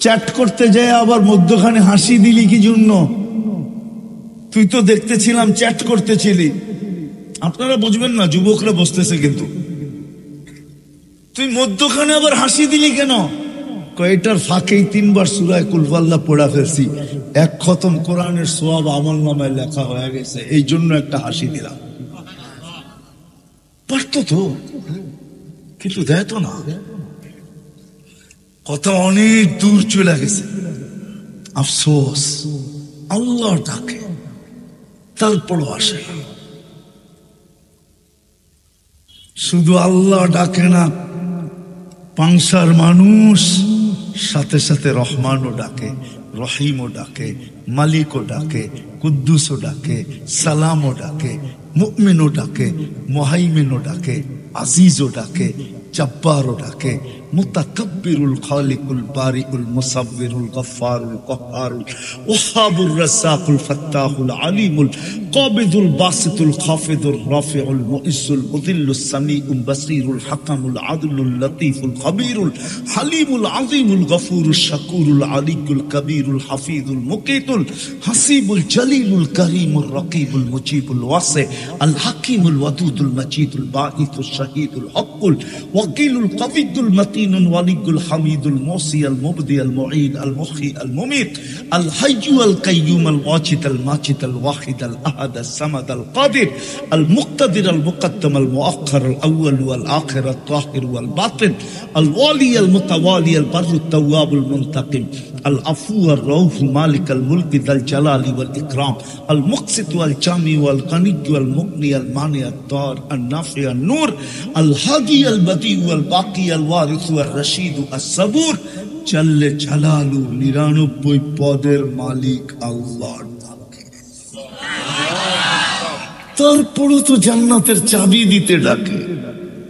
চ্যাট করতে যায় আবার মধ্যখানে হাসি দিলি কি জন্য তুই তো দেখতেছিলাম চ্যাট করতেছিলি আপনারা বুঝবেন না যুবকরা বসতেছে কিন্তু তুই মধ্যখানে আবার হাসি দিলি কেন কয়েটার ফাঁকেই তিনবার সুরায় কুলফাল্লা পড়া ফেলছি এক খতম কোরআনের সোয়াব আমল নামায় লেখা হয়ে গেছে এই জন্য একটা হাসি দিলাম পারত তো কিন্তু দেয় তো না কথা অনেক দূর চলে গেছে আফসোস আল্লাহ ডাকে তারপর আসে শুধু আল্লাহ ডাকে না পাংসার মানুষ সাথে সাথে রহমানও ডাকে রহিমও ডাকে মালিকও ডাকে কুদ্দুসও ডাকে সালামও ডাকে もッメノダケモハイメノダケアジーゾダケジャッバーロダケ متكبر الخالق البارئ المصور الغفار القهار وحاب الرزاق الفتاح العليم القابض الباسط الخافض الرافع المؤس المذل السميع البصير الحكم العدل اللطيف الخبير الحليم العظيم الغفور الشكور العلي الكبير الحفيظ المقيت الحسيب الجليل الكريم الرقيب المجيب الواسع الحكيم الودود المجيد الباعث الشهيد الحق الوكيل القوي المتين متين ولي الحميد الموصي المبدي المعيد المخي المميت الحي القيوم الواجد الماجد الواحد الاحد الصمد القادر المقتدر المقدم المؤخر الاول والاخر الطاهر والباطن الوالي المتوالي البر التواب المنتقم العفو الروح مالك الملك ذا الجلال والإكرام المقسط والجامي والقني والمغني المانع الدار النافع النور الهادي البديع والباقي الوارث নিরানব্বই পদের মালিক আল্লাহর তারপরও তো জান্নাতের চাবি দিতে ডাকে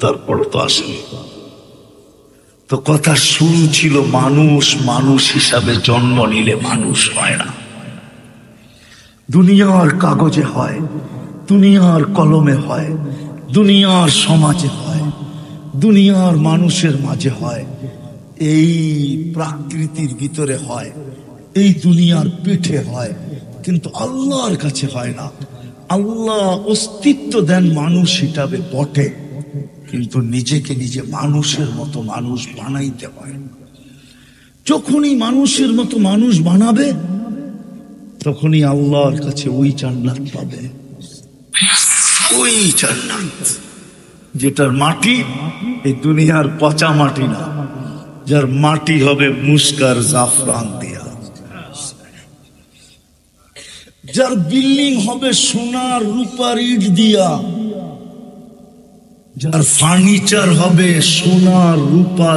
তারপরও তো আসেনি তো কথা শুরু ছিল মানুষ মানুষ হিসাবে জন্ম নিলে মানুষ হয় না দুনিয়ার কাগজে হয় দুনিয়ার কলমে হয় দুনিয়ার সমাজে হয় দুনিয়ার মানুষের মাঝে হয় এই প্রাকৃতির ভিতরে হয় এই দুনিয়ার পিঠে হয় কিন্তু আল্লাহর কাছে হয় না আল্লাহ অস্তিত্ব দেন মানুষ হিসাবে বটে কিন্তু নিজেকে নিজে মানুষের মতো মানুষ বানাইতে হয় যখনই মানুষের মতো মানুষ বানাবে তখনই আল্লাহর কাছে ওই চান্নাত পাবে ওই চান্নাত যেটার মাটি এই দুনিয়ার পচা মাটি না যার মাটি হবে মুস্কার জাফরান দিয়া যার বিল্ডিং হবে সোনার রূপার ইট দিয়া যার ফার্নিচার হবে সোনা রূপা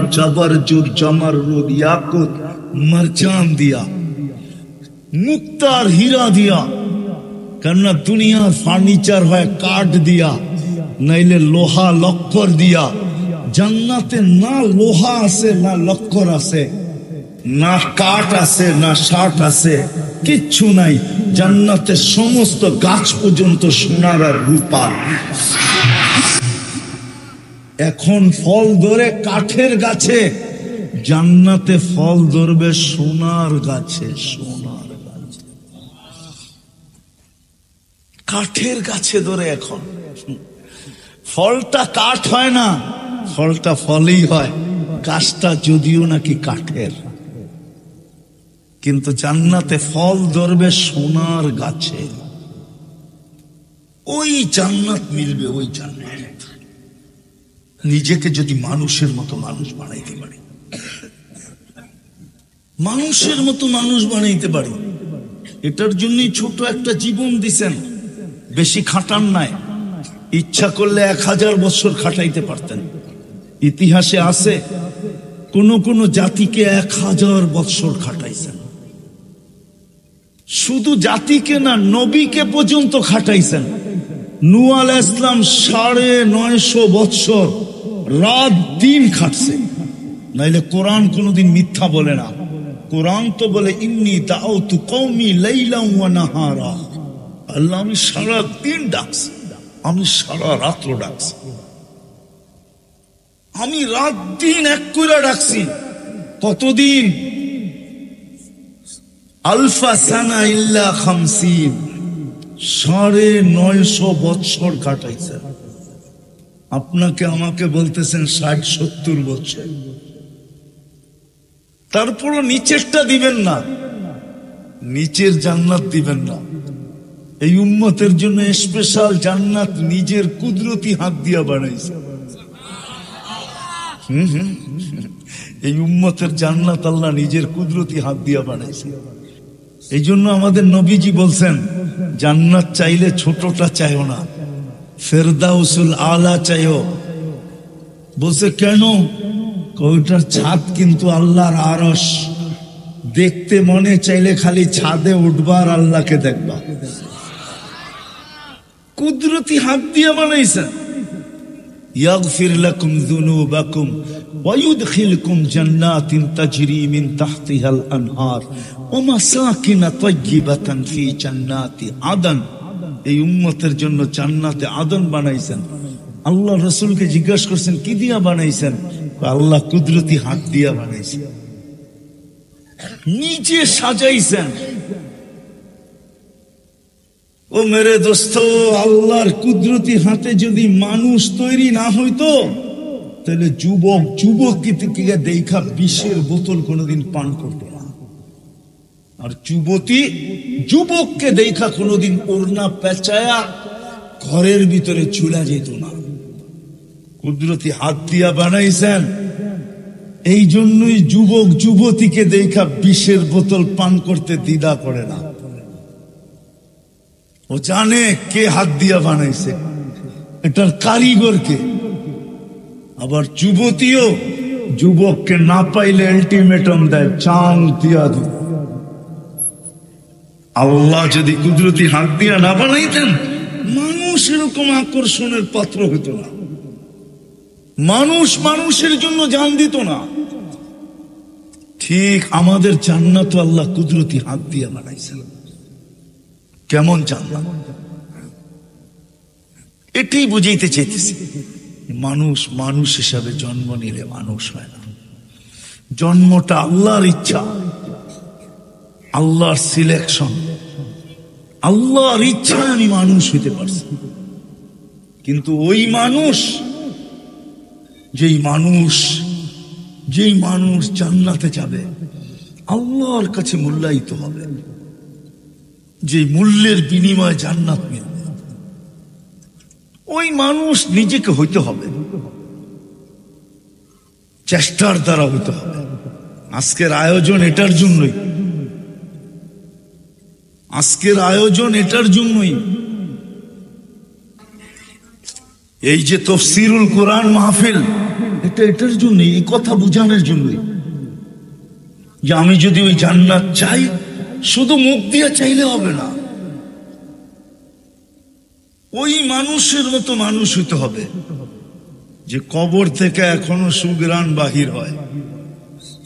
জমার রোদ ইয়াকুত মরচান দিয়া মুক্তার হীরা দিয়া কেননা দুনিয়ার ফার্নিচার হয় কাঠ দিয়া নাইলে লোহা লক্কর দিয়া জান্নাতে না লোহা আছে না লক্কর আছে না কাঠ আছে না শার্ট আছে কিচ্ছু নাই জান্নাতে সমস্ত গাছ পর্যন্ত সোনার আর রূপার এখন ফল ধরে কাঠের গাছে জান্নাতে ফল ধরবে সোনার গাছে সোনার গাছে কাঠের গাছে ধরে এখন ফলটা কাঠ হয় না ফলটা ফলেই হয় গাছটা যদিও নাকি কাঠের কিন্তু জান্নাতে ফল ধরবে সোনার গাছে ওই জান্নাত মিলবে ওই জান্নাত নিজেকে যদি মানুষের মতো মানুষ বানাইতে পারি মানুষের মতো মানুষ বানাইতে পারি এটার জন্যই ছোট একটা জীবন দিছেন বেশি খাটান নাই ইচ্ছা করলে এক হাজার বছর খাটাইতে পারতেন ইতিহাসে আছে কোন কোন জাতিকে এক হাজার বৎসর খাটাইছেন শুধু জাতিকে না নবীকে পর্যন্ত খাটাইছেন নুয়াল ইসলাম সাড়ে নয়শো বৎসর রাত দিন খাটছে নাইলে কোরআন কোনদিন মিথ্যা বলে না কোরআন তো বলে ইমনি দাও তু কৌমি লাইলাম নাহারা আল্লাহ আমি সারা দিন ডাকছি আমি সারা রাত্র ডাকছি আমি রাত দিন এক করে ডাকছি কতদিন আলফা সানা ইল্লা খামসিন সাড়ে নয়শো বৎসর কাটাইছে আপনাকে আমাকে বলতেছেন ষাট সত্তর বছর তারপরও নিচেরটা দিবেন না নিচের জান্নাত দিবেন না এই উম্মতের জন্য স্পেশাল জান্নাত নিজের কুদরতি হাত দিয়া বানাইছে এই উম্মতের জান্নাত আল্লাহ নিজের কুদরতি হাত দিয়া বানাইছে এই জন্য আমাদের নবীজি বলছেন জান্নাত চাইলে ছোটটা চাইও না ফেরদাউসুল আলা চাইও বলছে কেন কয়টার ছাদ কিন্তু আল্লাহর আরস দেখতে মনে চাইলে খালি ছাদে উঠবার আল্লাহকে দেখবা কুদরতি হাত দিয়ে বানাইছেন ইয়াগফির লাকুম যুনুবাকুম ওয়া ইউদখিলকুম জান্নাতিন তাজরি মিন তাহতিহাল আনহার ওয়া মাসাকিন তাইয়িবাতান ফি জান্নাতি আদন এই উম্মতের জন্য জান্নাতে আদন বানাইছেন আল্লাহ রসুলকে জিজ্ঞাসা করছেন কি দিয়া বানাইছেন আল্লাহ কুদরতি হাত দিয়া বানাইছেন নিজে সাজাইছেন ও মেরে দোস্ত আল্লাহর কুদরতি হাতে যদি মানুষ তৈরি না হইতো তাহলে যুবক যুবককে দেখা বিষের বোতল কোনোদিন পান করতো না আর যুবতী যুবককে দেখা কোনোদিন ওড়না পেঁচায়া ঘরের ভিতরে চুলা যেত না কুদরতি হাত দিয়া বানাইছেন এই জন্যই যুবক যুবতীকে দেখা বিষের বোতল পান করতে দ্বিধা করে না ও জানে কে হাত দিয়া বানাইছে এটার কারিগর কে আবার যুবতীও যুবককে না পাইলে আলটিমেটাম দেয় চাং দিয়া দিব আল্লাহ যদি কুদরতি হাত দিয়া না বানাইতেন মানুষ এরকম আকর্ষণের পাত্র হইত না মানুষ মানুষের জন্য জান দিত না ঠিক আমাদের জান্নাত আল্লাহ কুদরতি হাত দিয়া বানাইছিলেন কেমন জান্নাত এটি বুঝাইতে চাইতেছে মানুষ মানুষ হিসাবে জন্ম নিলে মানুষ হয় না জন্মটা আল্লাহর ইচ্ছা আল্লাহর সিলেকশন আল্লাহর ইচ্ছা আমি মানুষ হইতে পারছি কিন্তু ওই মানুষ যেই মানুষ যেই মানুষ জান্নাতে যাবে আল্লাহর কাছে মূল্যায়িত হবে যে মূল্যের বিনিময়ে জান্নাত মিলবে ওই মানুষ নিজেকে হইতে হবে চেষ্টার দ্বারা হইতে হবে আজকের আয়োজন এটার জন্যই আজকের আয়োজন এটার জন্যই এই যে তফসিরুল কোরআন মাহফিল এটা এটার জন্যই এই কথা বুঝানোর জন্যই যে আমি যদি ওই জান্নাত চাই শুধু মুখ দিয়ে চাইলে হবে না ওই মানুষের মতো মানুষ হতে হবে যে কবর থেকে এখনো সুগ্রাণ বাহির হয়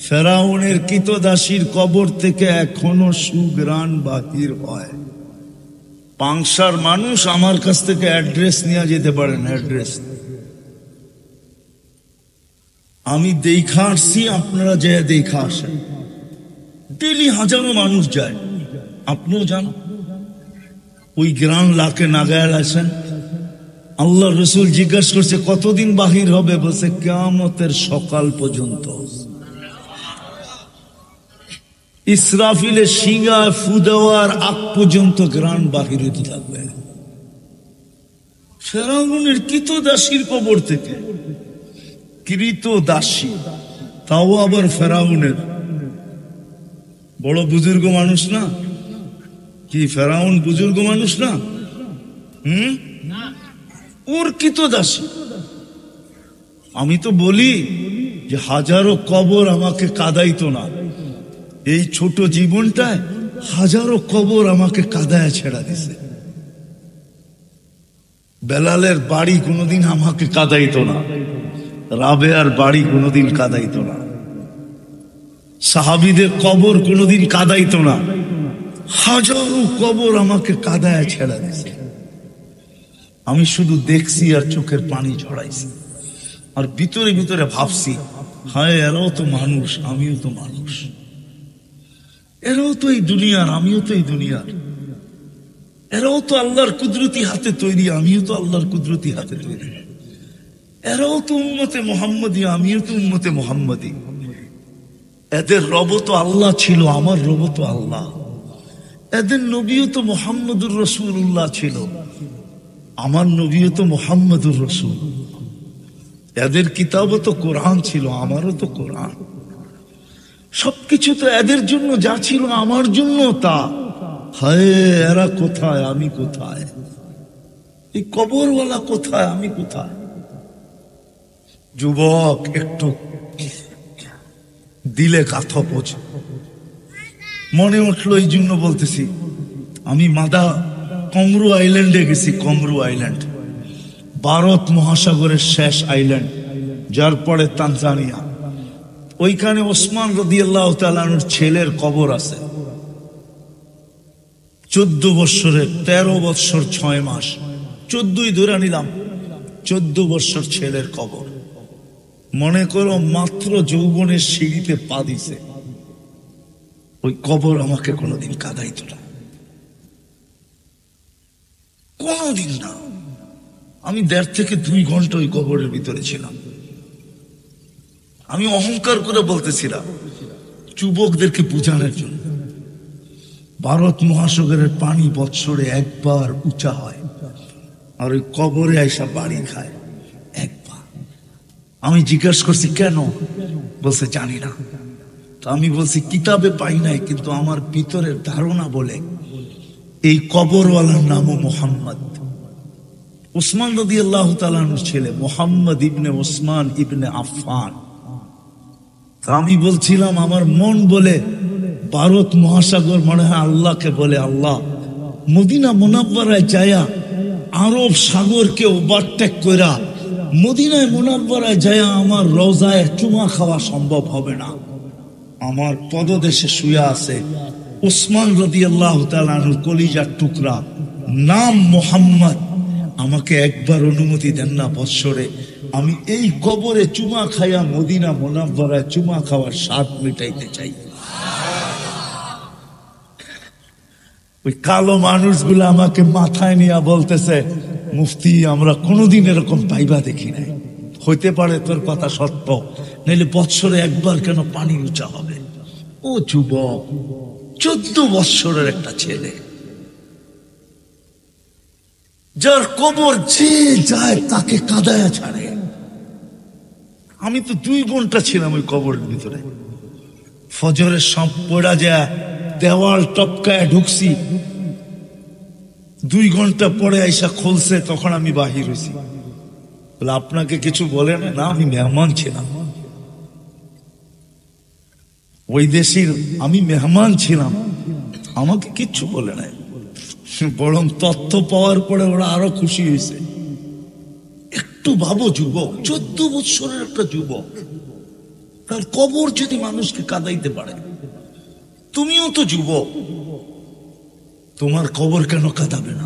ফেরাউনের কিতদাসীর কবর থেকে এখনো সুগ্রাণ বাহির হয় পাংসার মানুষ আমার কাছ থেকে অ্যাড্রেস নিয়ে যেতে পারেন অ্যাড্রেস আমি দেখা আসছি আপনারা যে দেখা আসেন ডেলি হাজারো মানুষ যায় আপনিও যান ওই গ্রান লাকে নাগায়াল আছেন আল্লাহ রসুল জিজ্ঞাসা করছে কতদিন বাহির হবে বসে কেমতের সকাল পর্যন্ত ইসরাফিলে সিঙ্গা ফুদাওয়ার আগ পর্যন্ত গ্রান বাহির হতে থাকবে ফেরাউনের কৃত দাসীর কবর থেকে কৃত দাসী তাও আবার ফেরাউনের বড় বুজুর্গ মানুষ না কি ফেরাউন বুজুর্গ মানুষ না হুম ওর কি তো দাসী আমি তো বলি যে হাজারো কবর আমাকে কাদাইত না এই ছোট জীবনটায় হাজারো কবর আমাকে কাদায় ছেড়া দিছে বেলালের বাড়ি কোনোদিন আমাকে কাদাইত না রাবেয়ার বাড়ি কোনোদিন কাদাইত না সাহাবিদের কবর কোনদিন কাদাইত না হাজারো কবর আমাকে কাদায় ছেড়া দিয়েছে আমি শুধু দেখছি আর চোখের পানি ছড়াইছি আর ভিতরে ভিতরে ভাবছি হ্যাঁ এরাও তো মানুষ আমিও তো মানুষ এরাও তো এই দুনিয়ার আমিও তো এই দুনিয়ার এরাও তো আল্লাহর কুদরতি হাতে তৈরি আমিও তো আল্লাহর কুদরতি হাতে তৈরি এরাও তো উন্মতে মোহাম্মদী আমিও তো উন্মতে মোহাম্মদী এদের রব তো আল্লাহ ছিল আমার রব তো আল্লাহ এদের নবীও তো মোহাম্মদুর রসুল্লাহ ছিল আমার নবীও তো মোহাম্মদুর রসুল এদের কিতাবও তো কোরআন ছিল আমারও তো কোরআন সবকিছু তো এদের জন্য যা ছিল আমার জন্য তা হায় এরা কোথায় আমি কোথায় এই কবরওয়ালা কোথায় আমি কোথায় যুবক একটু দিলে পোচ মনে উঠলো এই জন্য বলতেছি আমি মাদা কমরু আইল্যান্ডে গেছি কমরু আইল্যান্ড ভারত মহাসাগরের শেষ আইল্যান্ড যার পরে তানজানিয়া ওইখানে ওসমান রদিয়াল্লাহ তালানুর ছেলের কবর আছে চোদ্দ বৎসরে তেরো বৎসর ছয় মাস চোদ্দই ধরে নিলাম চোদ্দ বৎসর ছেলের কবর মনে করো মাত্র যৌবনের সিঁড়িতে পা দিছে ওই কবর আমাকে কোনোদিন কাদাইত না কোনোদিন না আমি দেড় থেকে দুই ঘন্টা ওই কবরের ভিতরে ছিলাম আমি অহংকার করে বলতেছিলাম যুবকদেরকে বোঝানোর জন্য ভারত মহাসাগরের পানি বৎসরে একবার উঁচা হয় আর ওই কবরে আইসা বাড়ি খায় আমি জিজ্ঞাসা করছি কেন বলছে জানি না তো আমি বলছি কিতাবে পাই নাই কিন্তু আমার ভিতরের ধারণা বলে এই কবরওয়ালার নামও মোহাম্মদ ওসমান নদী আল্লাহ তালানুর ছেলে মোহাম্মদ ইবনে ওসমান ইবনে আফান আমি বলছিলাম আমার মন বলে ভারত মহাসাগর মনে হয় আল্লাহকে বলে আল্লাহ মদিনা মোনাব্বারায় যায়া আরব সাগরকে ওভারটেক করা মদিনায় মোনাব্বরায় যায় আমার রোজায় চুমা খাওয়া সম্ভব হবে না আমার পদদেশে শুয়ে আছে উসমান রদি আল্লাহ তালুর কলিজার টুকরা নাম মোহাম্মদ আমাকে একবার অনুমতি দেন না বৎসরে আমি এই কবরে চুমা খাইয়া মদিনা মোনাব্বরায় চুমা খাওয়ার স্বাদ মিটাইতে চাই ওই কালো মানুষগুলো আমাকে মাথায় নিয়ে বলতেছে মুফতি আমরা কোনোদিন এরকম পাইবা দেখি নাই হইতে পারে তোর কথা সত্য নাইলে বৎসরে একবার কেন পানি উঁচা হবে ও যুবক চোদ্দ বৎসরের একটা ছেলে যার কবর যে যায় তাকে কাদায়া ছাড়ে আমি তো দুই বোনটা ছিলাম ওই কবরের ভিতরে ফজরের সব পড়া যা দেওয়াল টপকায় ঢুকছি দুই ঘন্টা পরে আইসা খুলছে তখন আমি বাহির হয়েছি বলে আপনাকে কিছু বলে না না আমি মেহমান ছিলাম ওই দেশের আমি মেহমান ছিলাম আমাকে কিচ্ছু বলে নাই বরং তথ্য পাওয়ার পরে ওরা আরো খুশি হয়েছে একটু ভাবো যুবক চোদ্দ বৎসরের একটা যুবক তার কবর যদি মানুষকে কাদাইতে পারে তুমিও তো যুবক তোমার কবর কেন কাঁদাবে না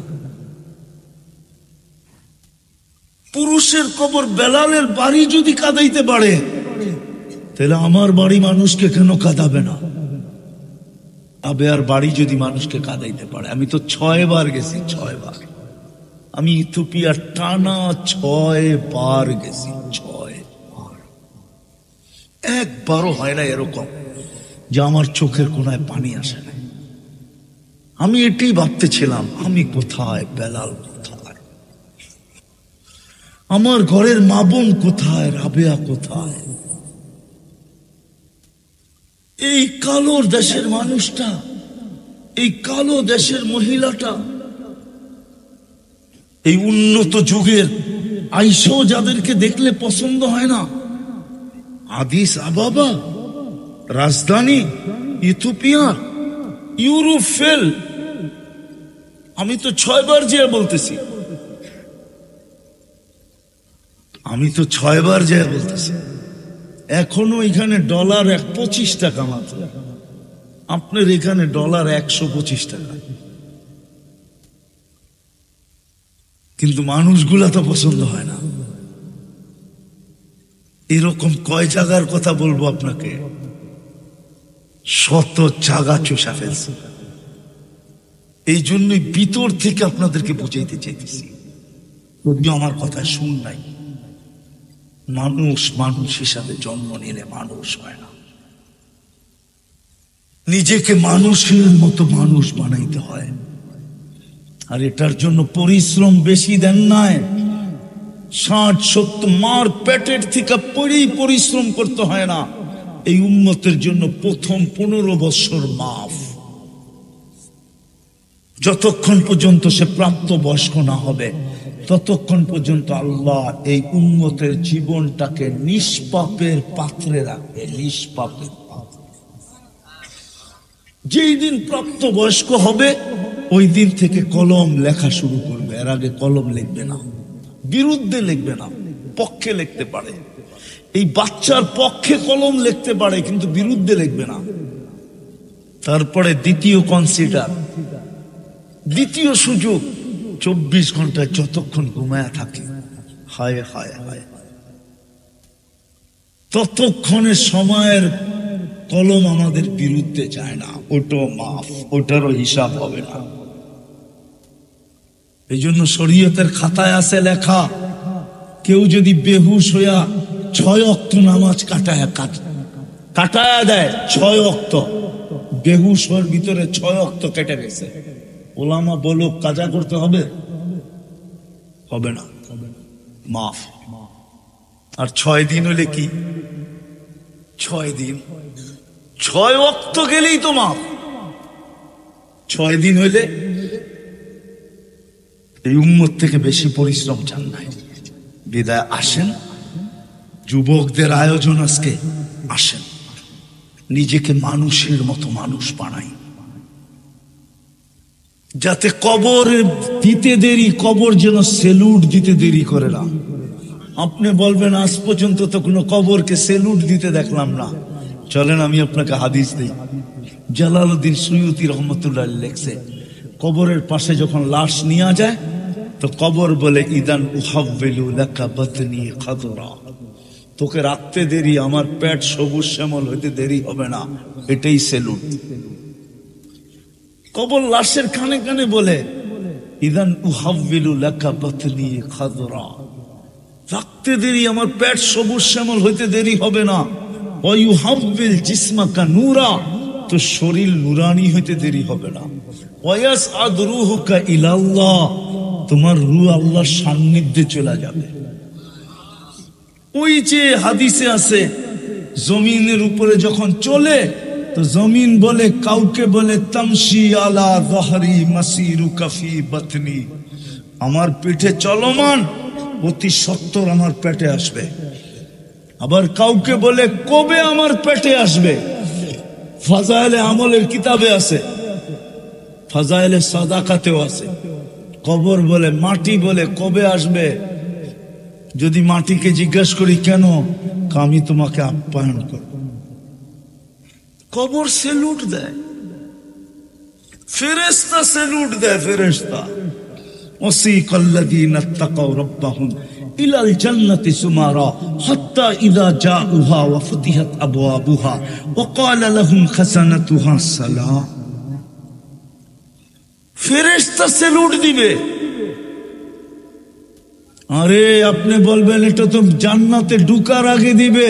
পুরুষের কবর বেলালের বাড়ি যদি কাঁদাইতে পারে তাহলে আমার বাড়ি মানুষকে কেন কাঁদাবে না আবে আর বাড়ি যদি মানুষকে কাঁদাইতে পারে আমি তো ছয় বার গেছি ছয় বার আমি ইথোপিয়ার টানা ছয় বার গেছি ছয় বার একবারও হয় না এরকম যে আমার চোখের কোনায় পানি আসে না আমি এটাই ভাবতেছিলাম আমি কোথায় বেলাল কোথায় আমার ঘরের মাবন কোথায় রাবেয়া কোথায় এই কালোর দেশের মানুষটা এই কালো দেশের মহিলাটা এই উন্নত যুগের আইস যাদেরকে দেখলে পছন্দ হয় না আদিস আবাবা রাজধানী ইথোপিয়া ইউরোপ ফেল আমি তো ছয়বার যে বলতেছি আমি তো ছয়বার যে বলতেছি এখনো এখানে ডলার এক পঁচিশ টাকা মাত্র আপনার এখানে ডলার একশো পঁচিশ টাকা কিন্তু মানুষগুলা তো পছন্দ হয় না এরকম কয় জায়গার কথা বলবো আপনাকে শত জাগা চুষা ফেলছে এই জন্যই ভিতর থেকে আপনাদেরকে বুঝাইতে চাইতেছি তুমি আমার কথা শুন নাই মানুষ মানুষ হিসাবে জন্ম নিলে মানুষ হয় না নিজেকে মানুষের মতো মানুষ বানাইতে হয় আর এটার জন্য পরিশ্রম বেশি দেন নাই ষাট সত্তর মার পেটের থেকে পরেই পরিশ্রম করতে হয় না এই উন্নতের জন্য প্রথম পনেরো বছর মাফ যতক্ষণ পর্যন্ত সে প্রাপ্ত বয়স্ক না হবে ততক্ষণ পর্যন্ত আল্লাহ এই উন্মতের জীবনটাকে নিষ্পাপের পাত্রে রাখবে নিষ্পাপের যেই দিন প্রাপ্ত বয়স্ক হবে ওই দিন থেকে কলম লেখা শুরু করবে এর আগে কলম লিখবে না বিরুদ্ধে লিখবে না পক্ষে লিখতে পারে এই বাচ্চার পক্ষে কলম লিখতে পারে কিন্তু বিরুদ্ধে লিখবে না তারপরে দ্বিতীয় কনসিডার দ্বিতীয় সুযোগ চব্বিশ ঘন্টা যতক্ষণ ঘুমায় থাকে হায় হায় হায় ততক্ষণে সময়ের কলম আমাদের বিরুদ্ধে যায় না ওটো মাফ ওটারও হিসাব হবে না এই জন্য শরীয়তের খাতায় আছে লেখা কেউ যদি বেহুশ হইয়া ছয় অক্ত নামাজ কাটায় কাটায় দেয় ছয় অক্ত বেহুশ হওয়ার ভিতরে ছয় অক্ত কেটে গেছে ওলামা বলো কাজা করতে হবে হবে না মাফ আর ছয় দিন হলে কি ছয় দিন ছয় অক্ত গেলেই তো মাফ ছয় দিন হইলে এই উম্মত থেকে বেশি পরিশ্রম চান নাই বিদায় আসেন যুবকদের আয়োজন আজকে আসেন নিজেকে মানুষের মতো মানুষ বানাই যাতে কবর দিতে দেরি কবর যেন সেলুট দিতে দেরি করে না আপনি বলবেন আজ পর্যন্ত তো কোনো কবরকে সেলুট দিতে দেখলাম না চলেন আমি আপনাকে হাদিস দিই জালাল উদ্দিন সৈয়দি রহমতুল্লাহ লেখছে কবরের পাশে যখন লাশ নিয়ে যায় তো কবর বলে ইদান উহাবেলু লেখা বদনি খাদরা তোকে রাখতে দেরি আমার পেট সবুজ শ্যামল হইতে দেরি হবে না এটাই সেলুট কবর লাশের কানে কানে বলে ইদান উহাবিলু লেখা পাতলি খাদরা রাখতে দেরি আমার পেট সবুজ শ্যামল হইতে দেরি হবে না ওয়ুহাবিল জিসমা নুরা তো শরীর নুরানি হইতে দেরি হবে না ওয়াস আদরুহুকা ইলাল্লাহ তোমার রু আল্লাহর সান্নিধ্যে চলে যাবে ওই যে হাদিসে আছে জমিনের উপরে যখন চলে তো জমিন বলে কাউকে বলে তামসি আলা দহরি মাসিরু কাফি বতনি আমার পিঠে চলমান অতি সত্তর আমার পেটে আসবে আবার কাউকে বলে কবে আমার পেটে আসবে ফাজাইলে আমলের কিতাবে আছে ফাজাইলে সাদাকাতেও আছে কবর বলে মাটি বলে কবে আসবে যদি মাটিকে জিজ্ঞাসা করি কেন আমি তোমাকে আপ্যায়ন করব কবর সেলুট দেয় ফেরেস্তা সেলুট দেয় ফেরেস্তা وسيق الذين اتقوا ربهم إلى الجنة سمارا حتى إذا جاءوها وفتحت أبوابها وقال لهم خزنتها السلام ফেরেস্তা সেলুট দিবে আরে আপনি বলবেন এটা তো জান্নাতে ঢুকার আগে দিবে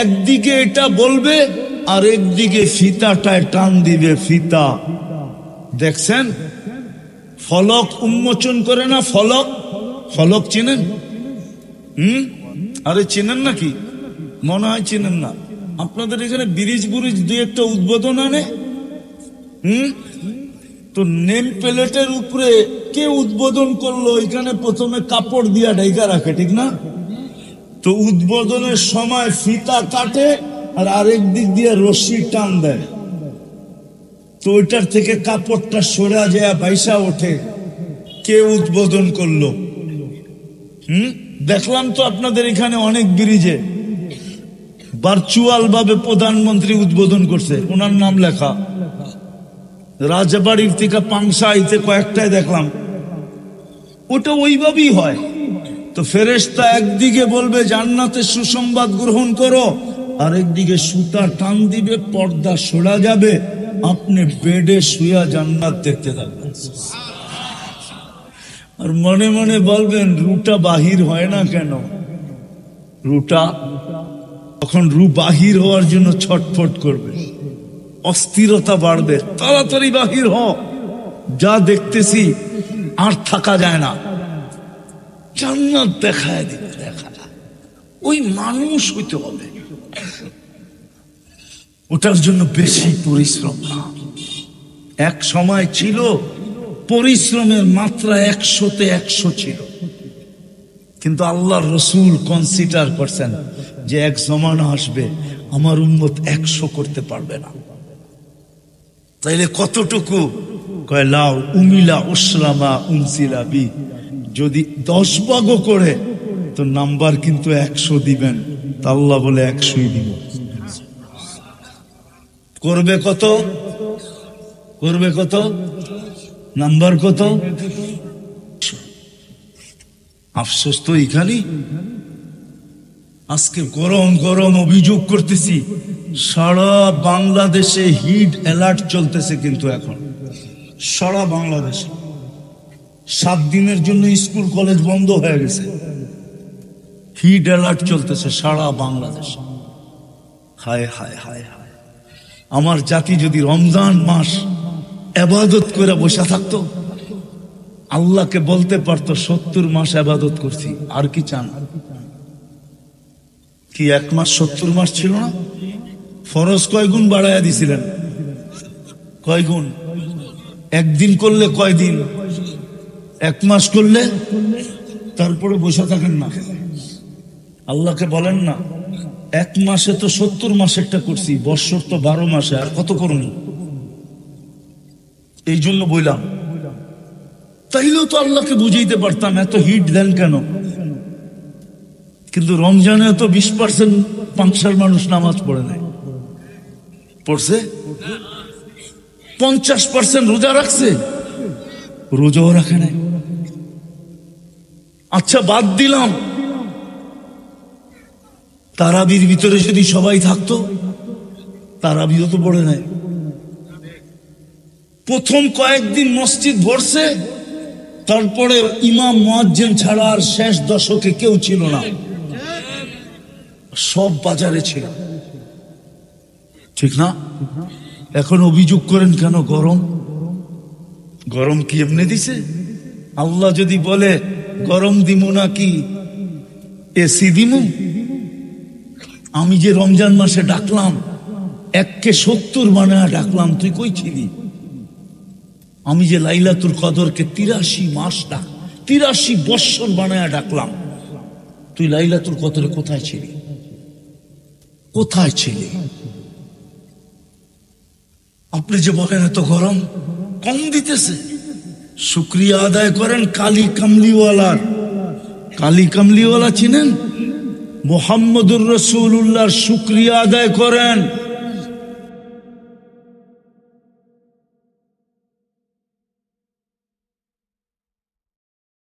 একদিকে এটা বলবে আর একদিকে ফিতাটায় টান দিবে ফিতা দেখছেন ফলক উন্মোচন করে না ফলক ফলক চিনেন হুম আরে চিনেন নাকি মনে হয় চিনেন না আপনাদের এখানে ব্রিজ বুরিজ দু একটা উদ্বোধন আনে হুম তো নেম প্লেটের উপরে কে উদ্বোধন করলো এখানে প্রথমে কাপড় দিয়া ঢেকা রাখে ঠিক না তো উদ্বোধনের সময় ফিতা কাটে আর আরেক দিক দিয়ে রশি টান দেয় তো ওইটার থেকে কাপড়টা সরা যায় বাইসা ওঠে কে উদ্বোধন করলো হুম দেখলাম তো আপনাদের এখানে অনেক ব্রিজে ভার্চুয়াল ভাবে প্রধানমন্ত্রী উদ্বোধন করছে ওনার নাম লেখা রাজাবাড়ির থেকে পাংসা আইতে কয়েকটাই দেখলাম ওটা ওইভাবেই হয় তো ফেরেস্তা একদিকে বলবে জান্নাতের সুসংবাদ গ্রহণ করো আরেকদিকে সুতা টান দিবে পর্দা সরা যাবে আপনি বেডে শুয়া জান্নাত দেখতে থাকবেন আর মনে মনে বলবেন রুটা বাহির হয় না কেন রুটা তখন রু বাহির হওয়ার জন্য ছটফট করবে অস্থিরতা বাড়বে তাড়াতাড়ি বাহির হ যা দেখতেছি আর থাকা যায় না জান্নাত দেখায় দিবে দেখা ওই মানুষ হইতে হবে ওটার জন্য বেশি পরিশ্রম না এক সময় ছিল পরিশ্রমের মাত্রা একশোতে একশো ছিল কিন্তু আল্লাহর রসুল কনসিডার করছেন যে এক জমানা আসবে আমার উন্মত একশো করতে পারবে না তাইলে কতটুকু লাও উমিলা উসলামা উমসিলা বি যদি দশ ভাগও করে তো নাম্বার কিন্তু একশো দিবেন তাল্লা বলে একশোই দিব করবে কত করবে কত নাম্বার কত আফসোস তো এখানে আজকে গরম গরম অভিযোগ করতেছি সারা বাংলাদেশে হিট অ্যালার্ট চলতেছে কিন্তু এখন সারা বাংলাদেশে সাত দিনের জন্য স্কুল কলেজ বন্ধ হয়ে গেছে হিট অ্যালার্ট চলতেছে সারা বাংলাদেশ হায় হায় হায় হায় আমার জাতি যদি রমজান মাস আবাদত করে বসে থাকতো আল্লাহকে বলতে পারতো সত্তর মাস আবাদত করছি আর কি চান কি এক মাস সত্তর মাস ছিল না ফরজ কয় গুণ বাড়াইয়া দিছিলেন কয় গুণ একদিন করলে কয় দিন এক মাস করলে তারপরে বসে থাকেন না আল্লাহকে বলেন না এক মাসে তো সত্তর মাসেরটা করছি বৎসর তো বারো মাসে আর কত করুন এই জন্য বললাম তাইলেও তো আল্লাহকে বুঝাইতে পারতাম এত হিট দেন কেন কিন্তু রমজানে তো বিশ পার্সেন্ট পাঁচশার মানুষ নামাজ পড়ে নাই পড়ছে পঞ্চাশ পার্সেন্ট রোজা রাখছে রোজাও রাখে নাই আচ্ছা বাদ দিলাম তারাবির ভিতরে যদি সবাই থাকতো তারাবিও তো পড়ে নাই প্রথম কয়েকদিন মসজিদ ভরছে তারপরে ইমাম মোয়াজ্জেম ছাড়া আর শেষ দশকে কেউ ছিল না সব বাজারে ছিল ঠিক না এখন অভিযোগ করেন কেন গরম গরম কি এমনি দিছে আল্লাহ যদি বলে গরম দিমু নাকি এসি দিমু আমি যে রমজান মাসে ডাকলাম এককে সত্তর বানা ডাকলাম তুই কই ছিলি আমি যে লাইলাতুর কদরকে তিরাশি মাস ডাক তিরাশি বৎসর বানায় ডাকলাম তুই লাইলাতুর কদরে কোথায় ছিলি কোথায় ছিলি আপনি যে বলেন এত গরম কম দিতেছে শুক্রিয়া আদায় করেন কালী কামলিওয়ালার কালী কামলিওয়ালা চিনেন মোহাম্মদুর রসুল্লাহর শুক্রিয়া আদায় করেন